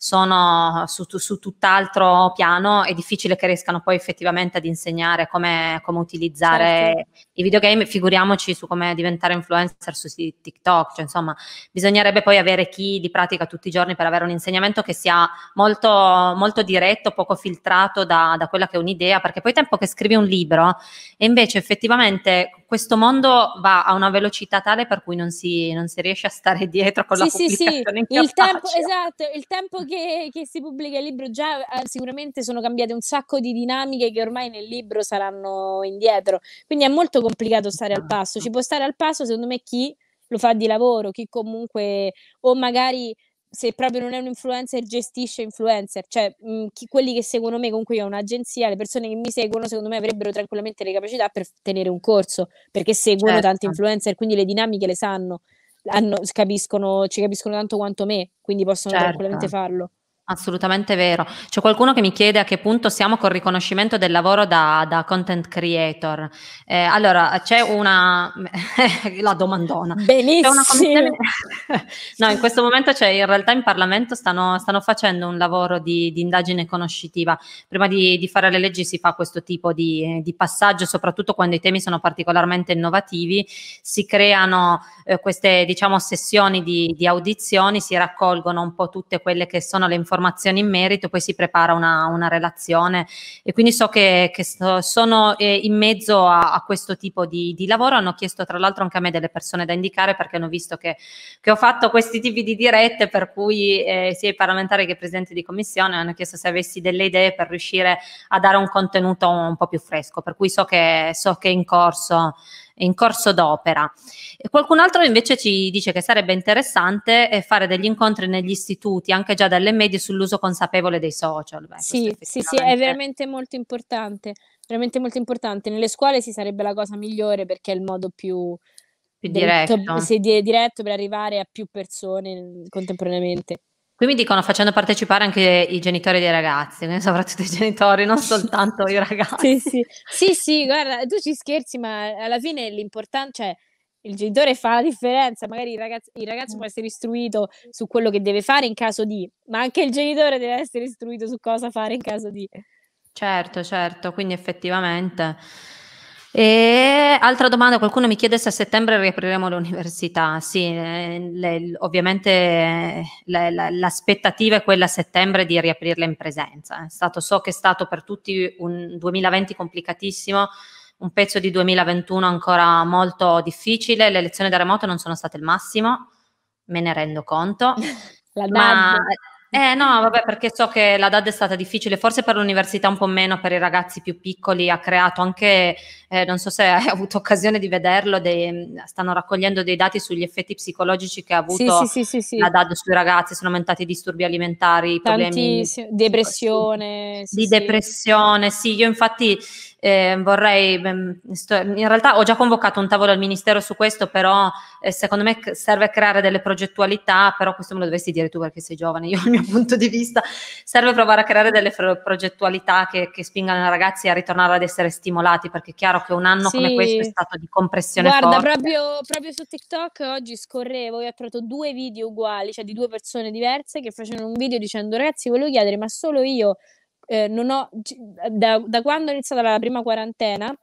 sono su, su tutt'altro piano, è difficile che riescano poi effettivamente ad insegnare come, come utilizzare certo. i videogame, figuriamoci su come diventare influencer su TikTok, cioè, insomma bisognerebbe poi avere chi li pratica tutti i giorni per avere un insegnamento che sia molto, molto diretto, poco filtrato da, da quella che è un'idea, perché poi tempo che scrivi un libro e invece effettivamente questo mondo va a una velocità tale per cui non si, non si riesce a stare dietro con sì, la pubblicazione sì, sì. Il tempo, esatto, il tempo che, che, si pubblica il libro già eh, sicuramente sono cambiate un sacco di dinamiche che ormai nel libro saranno indietro. Quindi è molto complicato stare al passo. Ci può stare al passo, secondo me, chi lo fa di lavoro, chi comunque o magari se proprio non è un influencer gestisce influencer, cioè mh, chi, quelli che seguono me, comunque io ho un'agenzia, le persone che mi seguono secondo me avrebbero tranquillamente le capacità per tenere un corso, perché seguono certo. tanti influencer, quindi le dinamiche le sanno hanno, capiscono, ci capiscono tanto quanto me, quindi possono certo. tranquillamente farlo. Assolutamente vero. C'è qualcuno che mi chiede a che punto siamo col riconoscimento del lavoro da, da content creator. Eh, allora, c'è una... la domandona. Benissimo. Una commissione... no, in questo momento c'è, cioè, in realtà in Parlamento stanno, stanno facendo un lavoro di, di indagine conoscitiva. Prima di, di, fare le leggi si fa questo tipo di, di, passaggio, soprattutto quando i temi sono particolarmente innovativi. Si creano eh, queste, diciamo, sessioni di, di audizioni, si raccolgono un po' tutte quelle che sono le informazioni informazioni in merito, poi si prepara una, una relazione e quindi so che, che so, sono eh, in mezzo a, a, questo tipo di, di lavoro, hanno chiesto tra l'altro anche a me delle persone da indicare perché hanno visto che, che ho fatto questi tipi di dirette per cui eh, sia i parlamentari che i presidenti di commissione hanno chiesto se avessi delle idee per riuscire a dare un contenuto un po' più fresco, per cui so che, so che è in corso in corso d'opera. qualcun altro invece ci dice che sarebbe interessante eh, fare degli incontri negli istituti, anche già dalle medie, sull'uso consapevole dei social. Beh, sì, sì, sì, è veramente molto importante, veramente molto importante. Nelle scuole si sarebbe la cosa migliore perché è il modo più più diretto. Diretto, sì, diretto per arrivare a più persone contemporaneamente. Qui mi dicono facendo partecipare anche i genitori dei ragazzi, soprattutto i genitori, non soltanto i ragazzi. Sì, sì, sì, sì guarda, tu ci scherzi, ma alla fine l'importante, cioè il genitore fa la differenza, magari il ragazzo, il ragazzo, mm. può essere istruito su quello che deve fare in caso di, ma anche il genitore deve essere istruito su cosa fare in caso di. Certo, certo, quindi effettivamente e altra domanda, qualcuno mi chiede se a settembre riapriremo l'università. Sì, eh, le, ovviamente le, la, l'aspettativa è quella a settembre di riaprirla in presenza. Stato, so che è stato per tutti un 2020 complicatissimo, un pezzo di 2021 ancora molto difficile, le lezioni da remoto non sono state il massimo, me ne rendo conto. La ma... Dad eh no, vabbè, perché so che la DAD è stata difficile, forse per l'università un po' meno, per i ragazzi più piccoli ha creato anche, eh, non so se hai avuto occasione di vederlo, dei, stanno raccogliendo dei dati sugli effetti psicologici che ha avuto sì, sì, sì, la DAD sui ragazzi, sono aumentati i disturbi alimentari, i problemi... Depressione. Di depressione, sì, io infatti eh, vorrei, ehm, in realtà ho già convocato un tavolo al Ministero su questo, però eh, secondo me serve creare delle progettualità, però questo me lo dovresti dire tu perché sei giovane, io dal mio punto di vista serve provare a creare delle progettualità che, che spingano i ragazzi a ritornare ad essere stimolati, perché è chiaro che un anno sì. come questo è stato di compressione. Guarda, proprio, proprio, su TikTok oggi scorrevo e ho trovato due video uguali, cioè di due persone diverse che facevano un video dicendo ragazzi volevo chiedere ma solo io eh, non ho, da, da quando è iniziata la prima quarantena,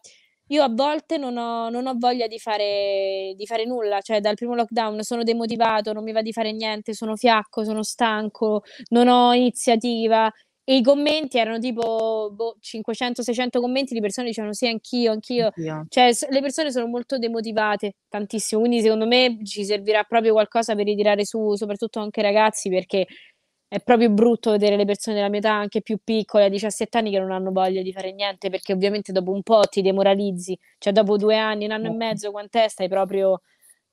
io a volte non ho, non ho voglia di fare, di fare, nulla, cioè dal primo lockdown sono demotivato, non mi va di fare niente, sono fiacco, sono stanco, non ho iniziativa. E i commenti erano tipo boh, 500-600 commenti di persone dicevano sì, anch'io, anch'io, anch'io. Cioè le persone sono molto demotivate, tantissimo, quindi secondo me ci servirà proprio qualcosa per ritirare su, soprattutto anche i ragazzi, perché è proprio brutto vedere le persone della mia età, anche più piccole, a 17 anni, che non hanno voglia di fare niente, perché ovviamente dopo un po' ti demoralizzi, cioè dopo due anni, un anno e mezzo, quant'è, stai proprio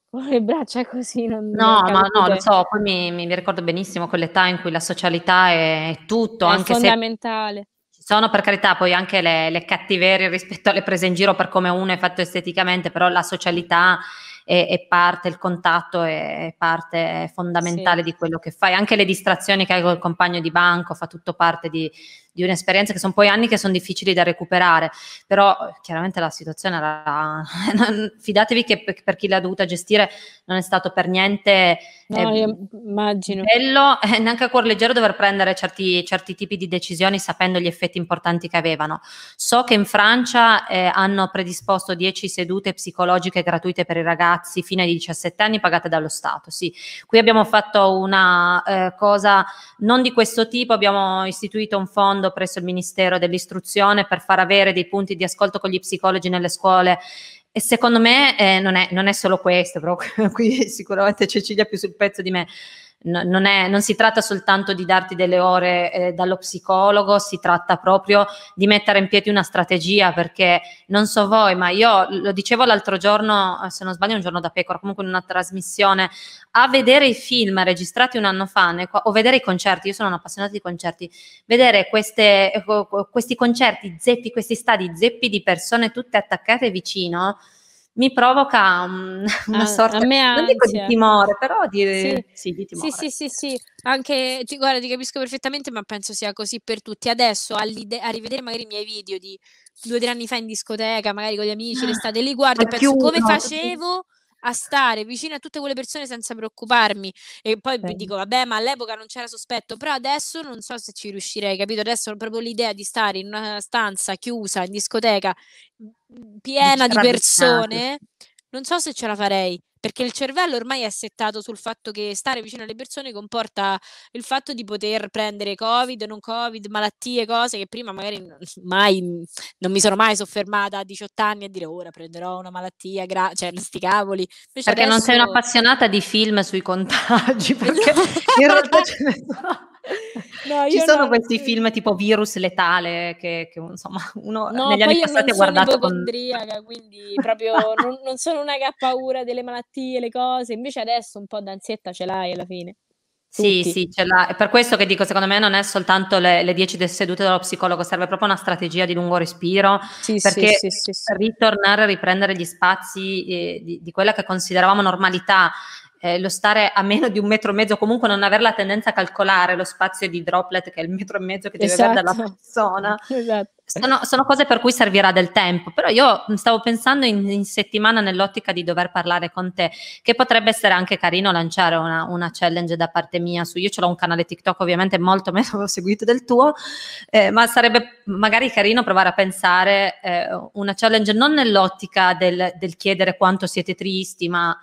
con le braccia così. no, ma no, lo so, poi mi, mi, ricordo benissimo quell'età in cui la socialità è tutto, è anche fondamentale. Ci sono per carità poi anche le, le cattiverie rispetto alle prese in giro per come uno è fatto esteticamente, però la socialità è, è parte, il contatto è, è parte fondamentale sì. di quello che fai. Anche le distrazioni che hai col compagno di banco fa tutto parte di, di un'esperienza che sono poi anni che sono difficili da recuperare, però chiaramente la situazione era, non, fidatevi che per, per, chi l'ha dovuta gestire non è stato per niente no, eh, immagino. bello e eh, neanche a cuor leggero dover prendere certi, certi, tipi di decisioni sapendo gli effetti importanti che avevano. So che in Francia eh, hanno predisposto 10 sedute psicologiche gratuite per i ragazzi fino ai 17 anni pagate dallo Stato, sì. Qui abbiamo fatto una eh, cosa non di questo tipo, abbiamo istituito un fondo lavorando presso il Ministero dell'Istruzione per far avere dei punti di ascolto con gli psicologi nelle scuole e secondo me eh, non, è, non, è, solo questo, però qui sicuramente Cecilia è più sul pezzo di me non, è, non, si tratta soltanto di darti delle ore eh, dallo psicologo, si tratta proprio di mettere in piedi una strategia perché non so voi, ma io lo dicevo l'altro giorno, eh, se non sbaglio un giorno da pecora, comunque in una trasmissione, a vedere i film registrati un anno fa ne, o vedere i concerti, io sono un appassionato di concerti, vedere queste, eh, questi concerti zeppi, questi stadi zeppi di persone tutte attaccate vicino, mi provoca un, una ah, sorta di, non dico di timore, però di, sì. Sì, di timore. Sì, sì, sì, sì. Anche, ti, guarda, ti capisco perfettamente, ma penso sia così per tutti. Adesso a rivedere magari i miei video di due o tre anni fa in discoteca, magari con gli amici, l'estate, ah, li guardo ma e penso come facevo... Tutti a stare vicino a tutte quelle persone senza preoccuparmi. E poi sì. dico, vabbè, ma all'epoca non c'era sospetto, però adesso non so se ci riuscirei, capito? Adesso ho proprio l'idea di stare in una stanza chiusa, in discoteca, piena di persone, non so se ce la farei perché il cervello ormai è settato sul fatto che stare vicino alle persone comporta il fatto di poter prendere covid, non covid, malattie, cose che prima magari mai, non mi sono mai soffermata a 18 anni a dire ora prenderò una malattia, gra- cioè sti cavoli. Invece perché adesso... non sei un'appassionata di film sui contagi, perché esatto. in realtà ce ne sono. no, Ci sono no, questi sì. film tipo virus letale che, che insomma uno no, negli anni passati ha guardato con... quindi proprio non, non, sono una che ha paura delle malattie, le cose, invece adesso un po' d'ansietta ce l'hai alla fine. Tutti. Sì, sì, ce l'ha. È per questo che dico, secondo me non è soltanto le, le 10 sedute dello psicologo, serve proprio una strategia di lungo respiro, sì, perché sì, sì, ritornare a riprendere gli spazi eh, di, di, quella che consideravamo normalità, eh, lo stare a meno di un metro e mezzo, comunque non avere la tendenza a calcolare lo spazio di droplet che è il metro e mezzo che deve esatto. avere dalla esatto. persona. Esatto. Sono, sono, cose per cui servirà del tempo, però io stavo pensando in, in, settimana nell'ottica di dover parlare con te, che potrebbe essere anche carino lanciare una, una challenge da parte mia su, io ce l'ho un canale TikTok ovviamente molto meno seguito del tuo, eh, ma sarebbe magari carino provare a pensare eh, una challenge non nell'ottica del, del chiedere quanto siete tristi, ma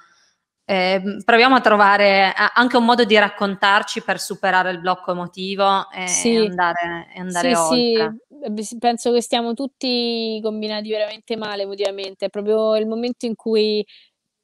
eh, proviamo a trovare anche un modo di raccontarci per superare il blocco emotivo e, sì. andare, andare sì, oltre. Eh, sì. Penso che stiamo tutti combinati veramente male emotivamente, è proprio il momento in cui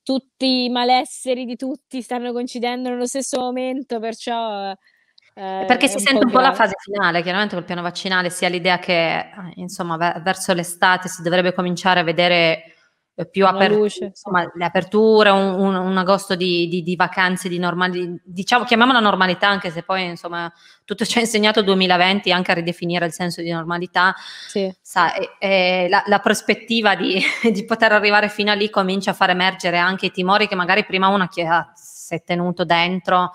tutti i malesseri di tutti stanno coincidendo nello stesso momento, perciò eh, Perché si un sente un po' grave. la fase finale, chiaramente col piano vaccinale, si ha l'idea che insomma verso l'estate si dovrebbe cominciare a vedere eh, più apertura, insomma, le aperture, un, un, un agosto di, di, di, vacanze, di normali, diciamo, chiamiamola normalità, anche se poi, insomma, tutto ci ha insegnato il 2020 anche a ridefinire il senso di normalità. Sì. Sa, e, e la, la, prospettiva di, di, poter arrivare fino a lì comincia a far emergere anche i timori che magari prima uno chi ha, si è tenuto dentro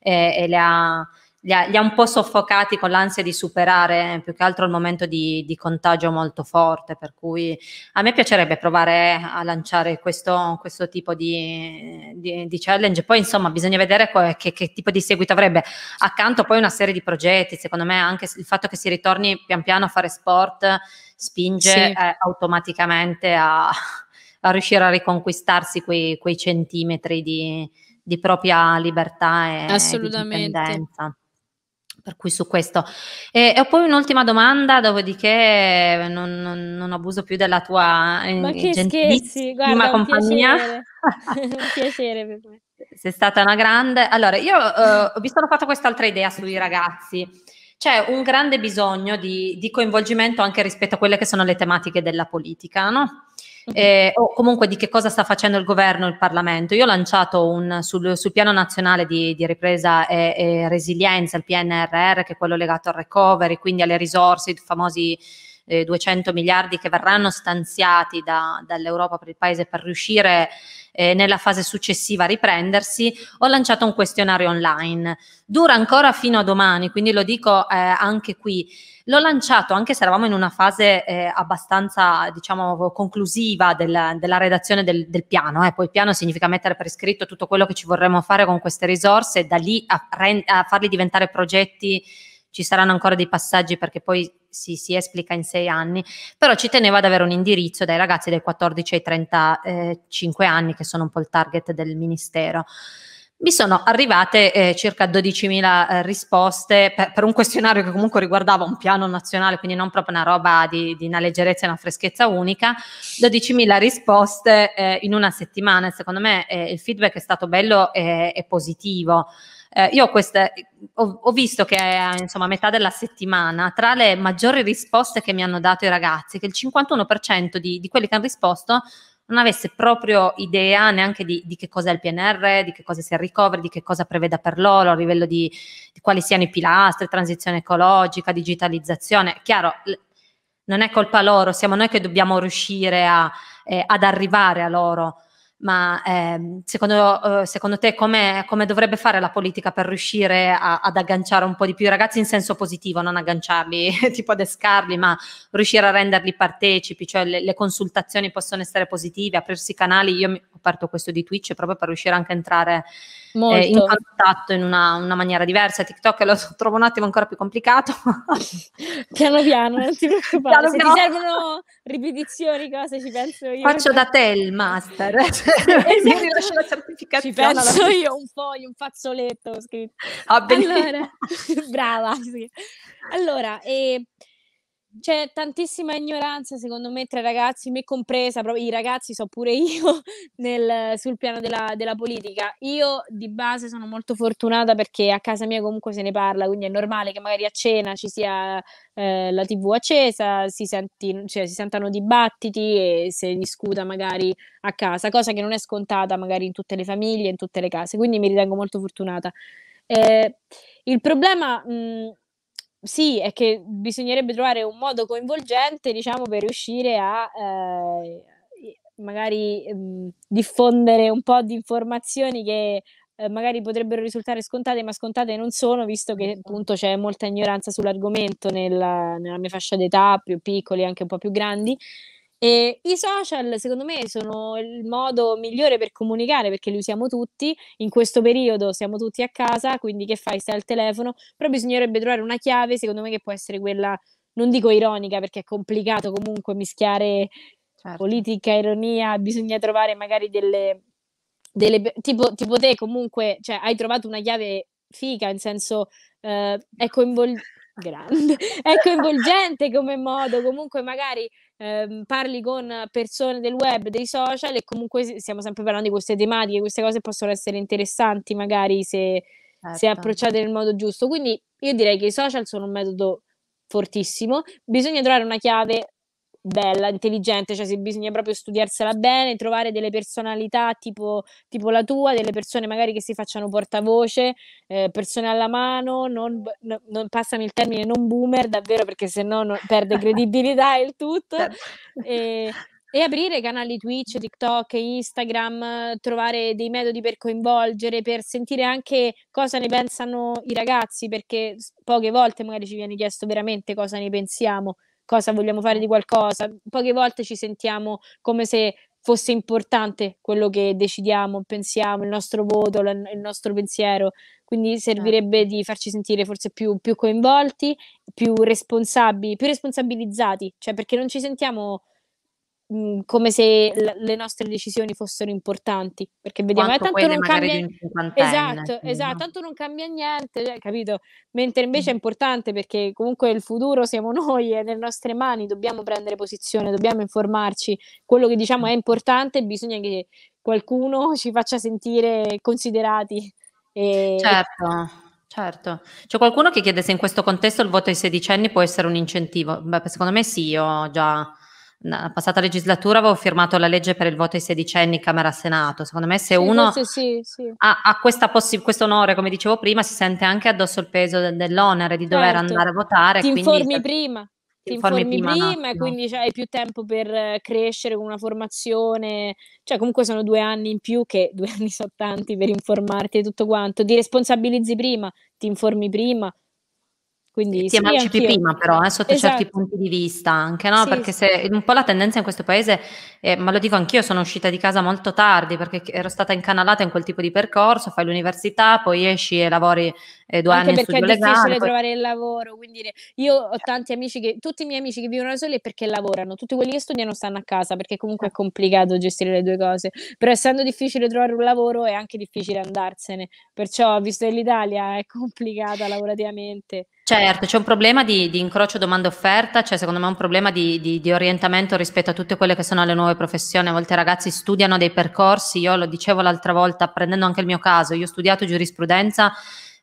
e, eh, e le ha li ha, li ha, un po' soffocati con l'ansia di superare eh, più che altro il momento di, di, contagio molto forte, per cui a me piacerebbe provare a lanciare questo, questo tipo di, di, di, challenge. Poi insomma bisogna vedere che, che, tipo di seguito avrebbe. Accanto poi una serie di progetti, secondo me anche il fatto che si ritorni pian piano a fare sport spinge sì. eh, automaticamente a, a, riuscire a riconquistarsi quei, quei centimetri di propria libertà e, e di dipendenza. Per cui su questo. E, ho poi un'ultima domanda, dopodiché non, non, non abuso più della tua eh, Ma che scherzi, guarda, compagnia. piacere. un piacere per me. Sei stata una grande. Allora, io eh, mi sono fatto quest'altra idea sui ragazzi. C'è un grande bisogno di, di coinvolgimento anche rispetto a quelle che sono le tematiche della politica, no? eh, o comunque di che cosa sta facendo il governo e il Parlamento. Io ho lanciato un, sul, sul piano nazionale di, di ripresa e, e, resilienza, il PNRR, che è quello legato al recovery, quindi alle risorse, i famosi eh, 200 miliardi che verranno stanziati da, dall'Europa per il Paese per riuscire eh, nella fase successiva a riprendersi, ho lanciato un questionario online. Dura ancora fino a domani, quindi lo dico eh, anche qui. L'ho lanciato anche se eravamo in una fase eh, abbastanza, diciamo, conclusiva del, della redazione del, del piano. Eh. Poi piano significa mettere per iscritto tutto quello che ci vorremmo fare con queste risorse, da lì a, a farli diventare progetti ci saranno ancora dei passaggi perché poi si, si, esplica in sei anni, però ci tenevo ad avere un indirizzo dai ragazzi dai 14 ai 35 anni che sono un po' il target del ministero. Mi sono arrivate eh, circa 12.000 eh, risposte per, per, un questionario che comunque riguardava un piano nazionale, quindi non proprio una roba di, di una leggerezza e una freschezza unica. 12.000 risposte eh, in una settimana. Secondo me eh, il feedback è stato bello e, e positivo. Eh, io queste, ho, ho, visto che eh, insomma, a metà della settimana, tra le maggiori risposte che mi hanno dato i ragazzi, che il 51% di, di quelli che hanno risposto non avesse proprio idea neanche di, di che cosa è il PNR, di che cosa sia il recovery, di che cosa preveda per loro a livello di, di quali siano i pilastri, transizione ecologica, digitalizzazione. Chiaro, non è colpa loro, siamo noi che dobbiamo riuscire a, eh, ad arrivare a loro, ma ehm, secondo, eh, secondo, te come, dovrebbe fare la politica per riuscire a, ad agganciare un po' di più i ragazzi in senso positivo, non agganciarli, tipo adescarli, ma riuscire a renderli partecipi, cioè le, le consultazioni possono essere positive, aprirsi canali, io ho aperto questo di Twitch proprio per riuscire anche a entrare eh, in contatto in una, una, maniera diversa. TikTok lo trovo un attimo ancora più complicato. piano piano, non ti preoccupare. Piano, Se piano. ti servono ripetizioni, cose ci penso io. Faccio da te il master. esatto. mi rilascio la certificazione. Ci penso io un foglio, un fazzoletto scritto. Ah, allora, brava. Sì. Allora, e c'è tantissima ignoranza, secondo me, tra i ragazzi, me compresa, proprio, i ragazzi so pure io nel, sul piano della, della, politica. Io di base sono molto fortunata perché a casa mia comunque se ne parla, quindi è normale che magari a cena ci sia eh, la TV accesa, si, senti, cioè, si sentano dibattiti e si discuta magari a casa, cosa che non è scontata magari in tutte le famiglie, in tutte le case, quindi mi ritengo molto fortunata. Eh, il problema... Mh, sì, è che bisognerebbe trovare un modo coinvolgente, diciamo, per riuscire a eh, magari mh, mm, diffondere un po' di informazioni che eh, magari potrebbero risultare scontate, ma scontate non sono, visto che esatto. appunto c'è molta ignoranza sull'argomento nella, nella mia fascia d'età, più piccoli, anche un po' più grandi. E I social, secondo me, sono il modo migliore per comunicare perché li usiamo tutti. In questo periodo siamo tutti a casa, quindi che fai? Stai al telefono, però bisognerebbe trovare una chiave, secondo me, che può essere quella, non dico ironica, perché è complicato comunque mischiare certo. politica, ironia, bisogna trovare magari delle, delle tipo, tipo, te comunque, cioè, hai trovato una chiave figa, in senso eh, è coinvolgente. Grande, è coinvolgente come modo, comunque magari ehm, parli con persone del web, dei social e comunque stiamo sempre parlando di queste tematiche, queste cose possono essere interessanti magari se, certo. se approcciate nel modo giusto. Quindi io direi che i social sono un metodo fortissimo, bisogna trovare una chiave bella, intelligente, cioè se bisogna proprio studiarsela bene, trovare delle personalità tipo, tipo la tua, delle persone magari che si facciano portavoce, eh, persone alla mano, non, no, non, passami il termine non boomer davvero perché se no perde credibilità il tutto. Certo. E, e aprire canali Twitch, TikTok, Instagram, trovare dei metodi per coinvolgere, per sentire anche cosa ne pensano i ragazzi, perché poche volte magari ci viene chiesto veramente cosa ne pensiamo cosa vogliamo fare di qualcosa. Poche volte ci sentiamo come se fosse importante quello che decidiamo, pensiamo, il nostro voto, il nostro pensiero. Quindi servirebbe di farci sentire forse più, più coinvolti, più responsabili, più responsabilizzati, cioè perché non ci sentiamo Mhmm, come se l- le nostre decisioni fossero importanti, perché vediamo, eh, tanto non cambia esatto, esatto, tanto non cambia niente, cioè, capito? Mentre invece mm. è importante perché comunque il futuro siamo noi, è nelle nostre mani, dobbiamo prendere posizione, dobbiamo informarci, quello che diciamo è importante, bisogna che qualcuno ci faccia sentire considerati. E... Certo. Certo, c'è qualcuno che chiede se in questo contesto il voto ai sedicenni può essere un incentivo. Beh, secondo me sì, io già nella passata legislatura avevo firmato la legge per il voto ai sedicenni Camera-Senato. Secondo me se sì, uno sì, sì, ha, ha possi- questo onore, come dicevo prima, si sente anche addosso il peso de- dell'onere di dover certo. andare a votare. Ti informi prima ti informi prima, prima e quindi hai più tempo per crescere con una formazione, cioè comunque sono due anni in più che due anni sono tanti per informarti e tutto quanto, ti responsabilizzi prima, ti informi prima, quindi, ti sì, emancipi anch'io. prima però, eh, sotto esatto. certi punti di vista anche, no? Sì, perché se, un po' la tendenza in questo paese, eh, ma lo dico anch'io, sono uscita di casa molto tardi perché ero stata incanalata in quel tipo di percorso, fai l'università, poi esci e lavori eh, due Anche anni perché è difficile legale, trovare il lavoro, quindi io ho tanti amici che, tutti i miei amici che vivono da soli perché lavorano, tutti quelli che studiano stanno a casa perché comunque è complicato gestire le due cose, però essendo difficile trovare un lavoro è anche difficile andarsene, perciò visto che l'Italia è complicata lavorativamente. Certo, c'è un problema di, di incrocio domanda-offerta, c'è cioè secondo me un problema di, di, di, orientamento rispetto a tutte quelle che sono le nuove professioni. A volte i ragazzi studiano dei percorsi, io lo dicevo l'altra volta, prendendo anche il mio caso, io ho studiato giurisprudenza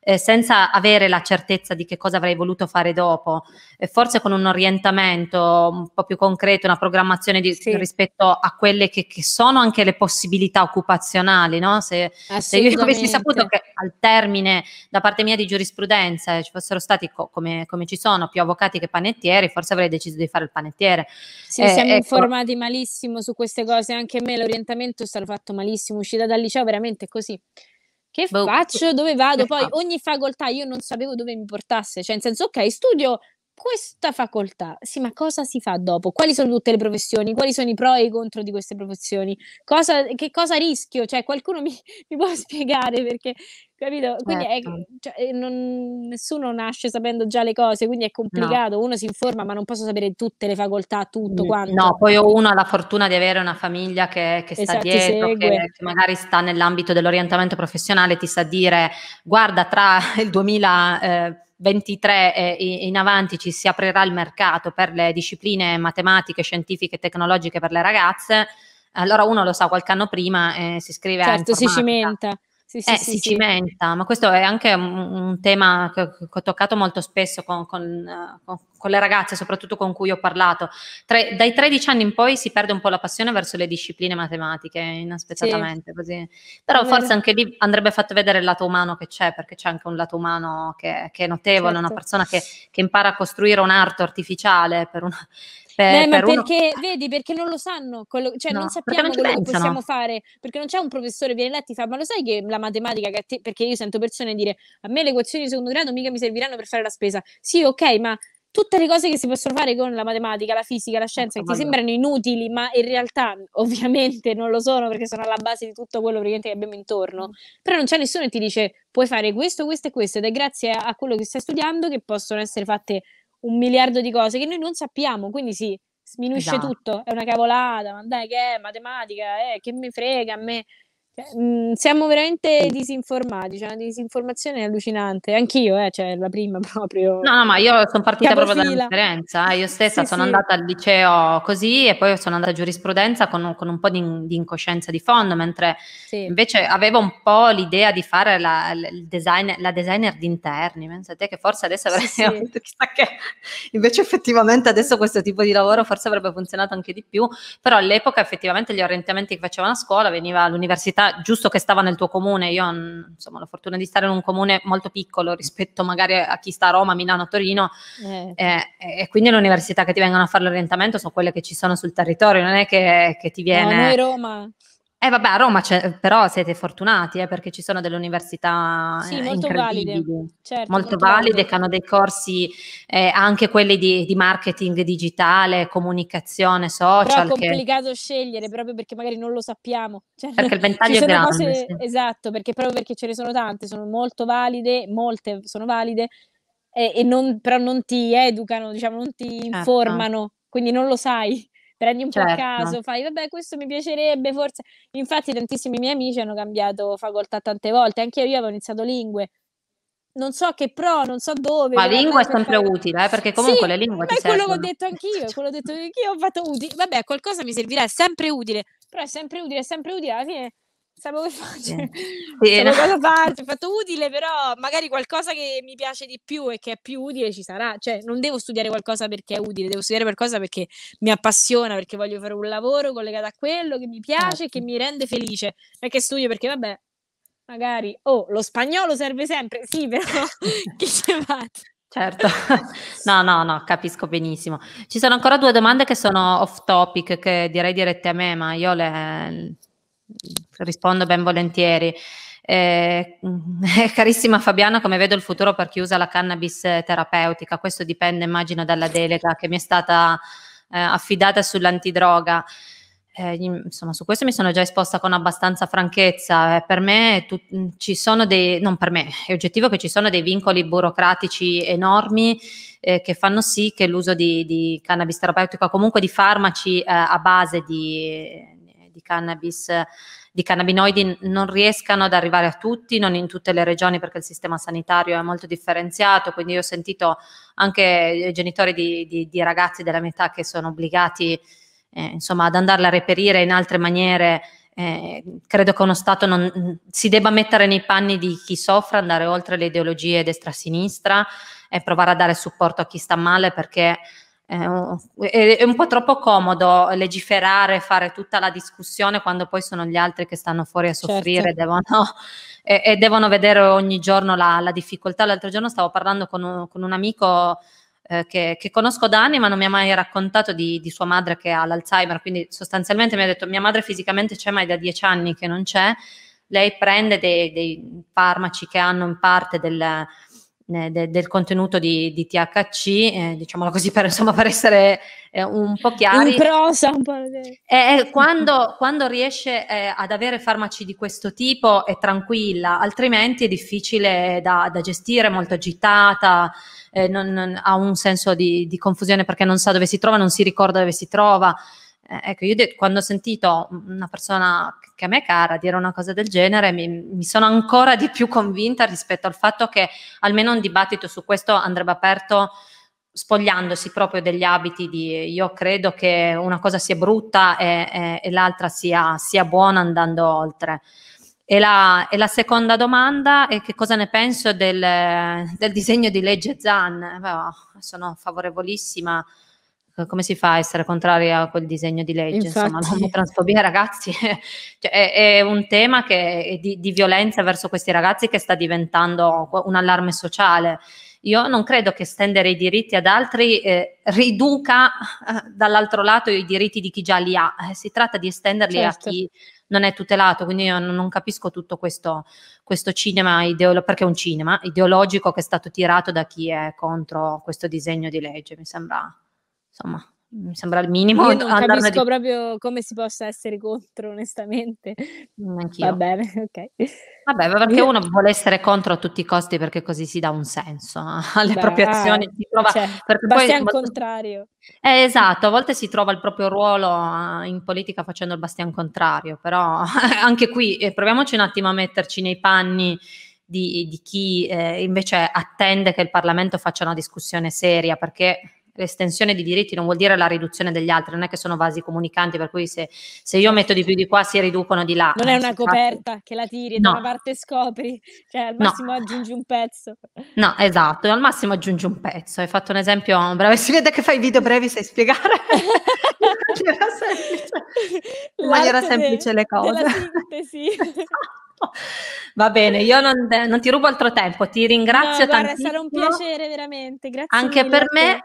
eh, senza avere la certezza di che cosa avrei voluto fare dopo, eh, forse con un orientamento un po' più concreto, una programmazione di, sì. rispetto a quelle che, che, sono anche le possibilità occupazionali, no? se, se, io avessi saputo che al termine da parte mia di giurisprudenza eh, ci fossero stati co- come, come, ci sono più avvocati che panettieri, forse avrei deciso di fare il panettiere. Sì, eh, siamo ecco. informati malissimo su queste cose, anche a me l'orientamento è stato fatto malissimo, uscita dal liceo veramente così. Che boh. faccio? Eh, dove vado? Eh, Poi ah. ogni facoltà io non sapevo dove mi portasse, cioè in senso ok, studio questa facoltà. Sì, ma cosa si fa dopo? Quali sono tutte le professioni? Quali sono i pro e i contro di queste professioni? Cosa, che cosa rischio? Cioè, qualcuno mi, mi può spiegare perché, capito? Quindi certo. è, cioè, eh, non, nessuno nasce sapendo già le cose, quindi è complicato. No. Uno si informa, ma non posso sapere tutte le facoltà, tutto mm, quanto. No, poi uno ha la fortuna di avere una famiglia che, che esatto, sta dietro, che, che magari sta nell'ambito dell'orientamento professionale, ti sa dire, guarda, tra il 2000... Eh, 23 eh, in avanti ci si aprirà il mercato per le discipline matematiche, scientifiche e tecnologiche per le ragazze, allora uno lo sa qualche anno prima e eh, si scrive certo, a si cimenta. Sì, sì, eh, sì, si cimenta, ma questo è anche un, un tema che, che, ho toccato molto spesso con, eh, con, con, le ragazze, soprattutto con cui ho parlato. Tre, dai 13 anni in poi si perde un po' la passione verso le discipline matematiche, inaspettatamente. Così. Però forse anche lì andrebbe fatto vedere il lato umano che c'è, perché c'è anche un lato umano che, che è notevole, certo. una persona che, che, impara a costruire un'arte artificiale per una, per, eh, ma perché, uno... vedi, perché non lo sanno, quello, cioè no, non sappiamo non quello che possiamo fare, perché non c'è un professore viene là e ti fa, ma lo sai che la matematica, che te... perché io sento persone dire, a me le equazioni di secondo grado mica mi serviranno per fare la spesa. Sì, ok, ma tutte le cose che si possono fare con la matematica, la fisica, la scienza, che ti sembrano inutili, ma in realtà ovviamente non lo sono perché sono alla base di tutto quello che abbiamo intorno. Mm. Però non c'è nessuno che ti dice puoi fare questo, questo e questo ed è grazie a quello che stai studiando che possono essere fatte un miliardo di cose che noi non sappiamo, quindi si sminuisce esatto. tutto, è una cavolata, ma dai che è matematica, eh, che mi frega a me. Cioè, mh, siamo veramente disinformati, c'è cioè una disinformazione allucinante. Anch'io, eh, cioè, la prima proprio. No, no, ma io sono partita capofila. proprio dall'indifferenza, eh, Io stessa sì, sono sì. andata al liceo così e poi sono andata a giurisprudenza con, con un po' di, di, incoscienza di fondo, mentre sì. invece avevo un po' l'idea di fare la, design, la designer di interni. Pensate che forse adesso avrei sì, avuto chissà che. Invece effettivamente adesso questo tipo di lavoro forse avrebbe funzionato anche di più, però all'epoca effettivamente gli orientamenti che facevano a scuola veniva all'università realtà giusto che stava nel tuo comune, io mm, insomma ho la fortuna di stare in un comune molto piccolo rispetto magari a chi sta a Roma, Milano, Torino eh. Eh, e quindi le università che ti vengono a fare l'orientamento sono quelle che ci sono sul territorio, non è che, che ti viene... No, noi Roma... Eh vabbè, a Roma però siete fortunati eh, perché ci sono delle università sì, eh, molto valide, certo, molto, molto valide, valide, che hanno dei corsi eh, anche quelli di, di, marketing digitale, comunicazione social. Però è complicato che... scegliere proprio perché magari non lo sappiamo. Cioè, perché il ventaglio è grande. Cose, sì. Esatto, perché proprio perché ce ne sono tante, sono molto valide, molte sono valide, e non, però non ti educano, diciamo, non ti certo. informano, quindi non lo sai prendi un certo. po' a certo. caso, fai vabbè questo mi piacerebbe forse, infatti tantissimi miei amici hanno cambiato facoltà tante volte, anche io avevo iniziato lingue, non so che pro, non so dove. Ma lingua è sempre fare... utile, eh, perché comunque sì, le lingue Ma è quello che ho detto anch'io, quello che ho detto anch'io, ho fatto utile. Vabbè, qualcosa mi servirà, è sempre utile, però è sempre utile, è sempre utile, alla fine sapevo che faccio, sì, cioè, no. cosa faccio, ho fatto utile, però magari qualcosa che mi piace di più e che è più utile ci sarà, cioè non devo studiare qualcosa perché è utile, devo studiare qualcosa perché mi appassiona, perché voglio fare un lavoro collegato a quello che mi piace, ah. che certo. mi rende felice, è che studio perché vabbè, magari, oh, lo spagnolo serve sempre, sì, però chi ce va? Certo, no, no, no, capisco benissimo. Ci sono ancora due domande che sono off topic, che direi dirette a me, ma io le, rispondo ben volentieri. Eh, carissima Fabiana, come vedo il futuro per chi usa la cannabis terapeutica? Questo dipende, immagino, dalla delega che mi è stata eh, affidata sull'antidroga. Eh, insomma, su questo mi sono già esposta con abbastanza franchezza. Eh, per me tu, mm, ci sono dei, non per me, è oggettivo che ci sono dei vincoli burocratici enormi eh, che fanno sì che l'uso di, di cannabis terapeutica comunque di farmaci eh, a base di di cannabis, di cannabinoidi non riescano ad arrivare a tutti, non in tutte le regioni perché il sistema sanitario è molto differenziato, quindi io ho sentito anche genitori di, di, di ragazzi della metà che sono obbligati eh, insomma, ad andarla a reperire in altre maniere. Eh, credo che uno Stato non, si debba mettere nei panni di chi soffre, andare oltre le ideologie destra-sinistra e provare a dare supporto a chi sta male perché è, un po' troppo comodo legiferare, fare tutta la discussione quando poi sono gli altri che stanno fuori a certo. soffrire certo. devono, e, e, devono vedere ogni giorno la, la difficoltà. L'altro giorno stavo parlando con un, con un amico eh, che, che, conosco da anni ma non mi ha mai raccontato di, di, sua madre che ha l'Alzheimer, quindi sostanzialmente mi ha detto mia madre fisicamente c'è ma è da dieci anni che non c'è, lei prende dei, dei farmaci che hanno in parte del eh, de, del contenuto di, di THC, eh, diciamolo così per, insomma, per essere eh, un po' chiari. In prosa un po'. Eh, eh, quando, quando, riesce eh, ad avere farmaci di questo tipo è tranquilla, altrimenti è difficile da, da gestire, molto agitata, non, non, ha un senso di, di confusione perché non sa dove si trova, non si ricorda dove si trova. Eh, ecco, io de- quando ho sentito una persona che a me è cara dire una cosa del genere, mi, mi, sono ancora di più convinta rispetto al fatto che almeno un dibattito su questo andrebbe aperto spogliandosi proprio degli abiti di io credo che una cosa sia brutta e, e, e l'altra sia, sia buona andando oltre. E la, e la, seconda domanda è che cosa ne penso del, del disegno di legge ZAN? Beh, oh, sono favorevolissima come si fa a essere contrari a quel disegno di legge? Infatti. Insomma, l'omotransfobia, ragazzi, cioè, è, è, un tema che, di, di, violenza verso questi ragazzi che sta diventando un allarme sociale. Io non credo che stendere i diritti ad altri eh, riduca eh, dall'altro lato i diritti di chi già li ha, eh, si tratta di estenderli certo. a chi non è tutelato, quindi io non capisco tutto questo, questo cinema ideologico, perché è un cinema ideologico che è stato tirato da chi è contro questo disegno di legge, mi sembra insomma, mi sembra il minimo. Io non capisco proprio come si possa essere contro, onestamente. Mm, anch'io. Va bene, ok. Vabbè, perché Io... uno vuole essere contro a tutti i costi perché così si dà un senso eh, alle Beh, proprie azioni. Si trova, cioè, perché bastian poi... contrario. Eh, esatto, a volte si trova il proprio ruolo eh, in politica facendo il bastian contrario, però anche qui eh, proviamoci un attimo a metterci nei panni di, di chi eh, invece attende che il Parlamento faccia una discussione seria, perché estensione di diritti non vuol dire la riduzione degli altri, non è che sono vasi comunicanti, per cui se, se io metto di più di qua si riducono di là. Non è una coperta che la tiri no. da una parte scopri, cioè al massimo no. aggiungi un pezzo. No, esatto, al massimo aggiungi un pezzo. Hai fatto un esempio, bravo, si vede che fai video brevi, sai spiegare in maniera semplice, le cose. Esatto. Va bene, io non, non, ti rubo altro tempo, ti ringrazio no, guarda, tantissimo. Sarà un piacere veramente, grazie. Anche per me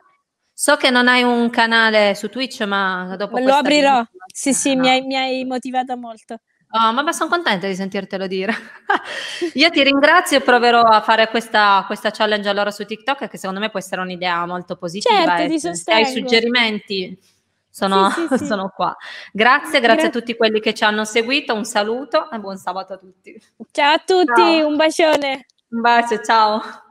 So che non hai un canale su Twitch, ma dopo... Lo aprirò. Video... Sì, sì, no. mi, hai, mi hai motivata molto. Oh, ma sono contenta di sentirtelo dire. Io ti ringrazio e proverò a fare questa, questa, challenge allora su TikTok, che secondo me può essere un'idea molto positiva. Certo, se, se hai suggerimenti, sono, sì, sì, sì. sono qua. Grazie, grazie, grazie a tutti quelli che ci hanno seguito. Un saluto e buon sabato a tutti. Ciao a tutti, ciao. un bacione. Un bacio, ciao.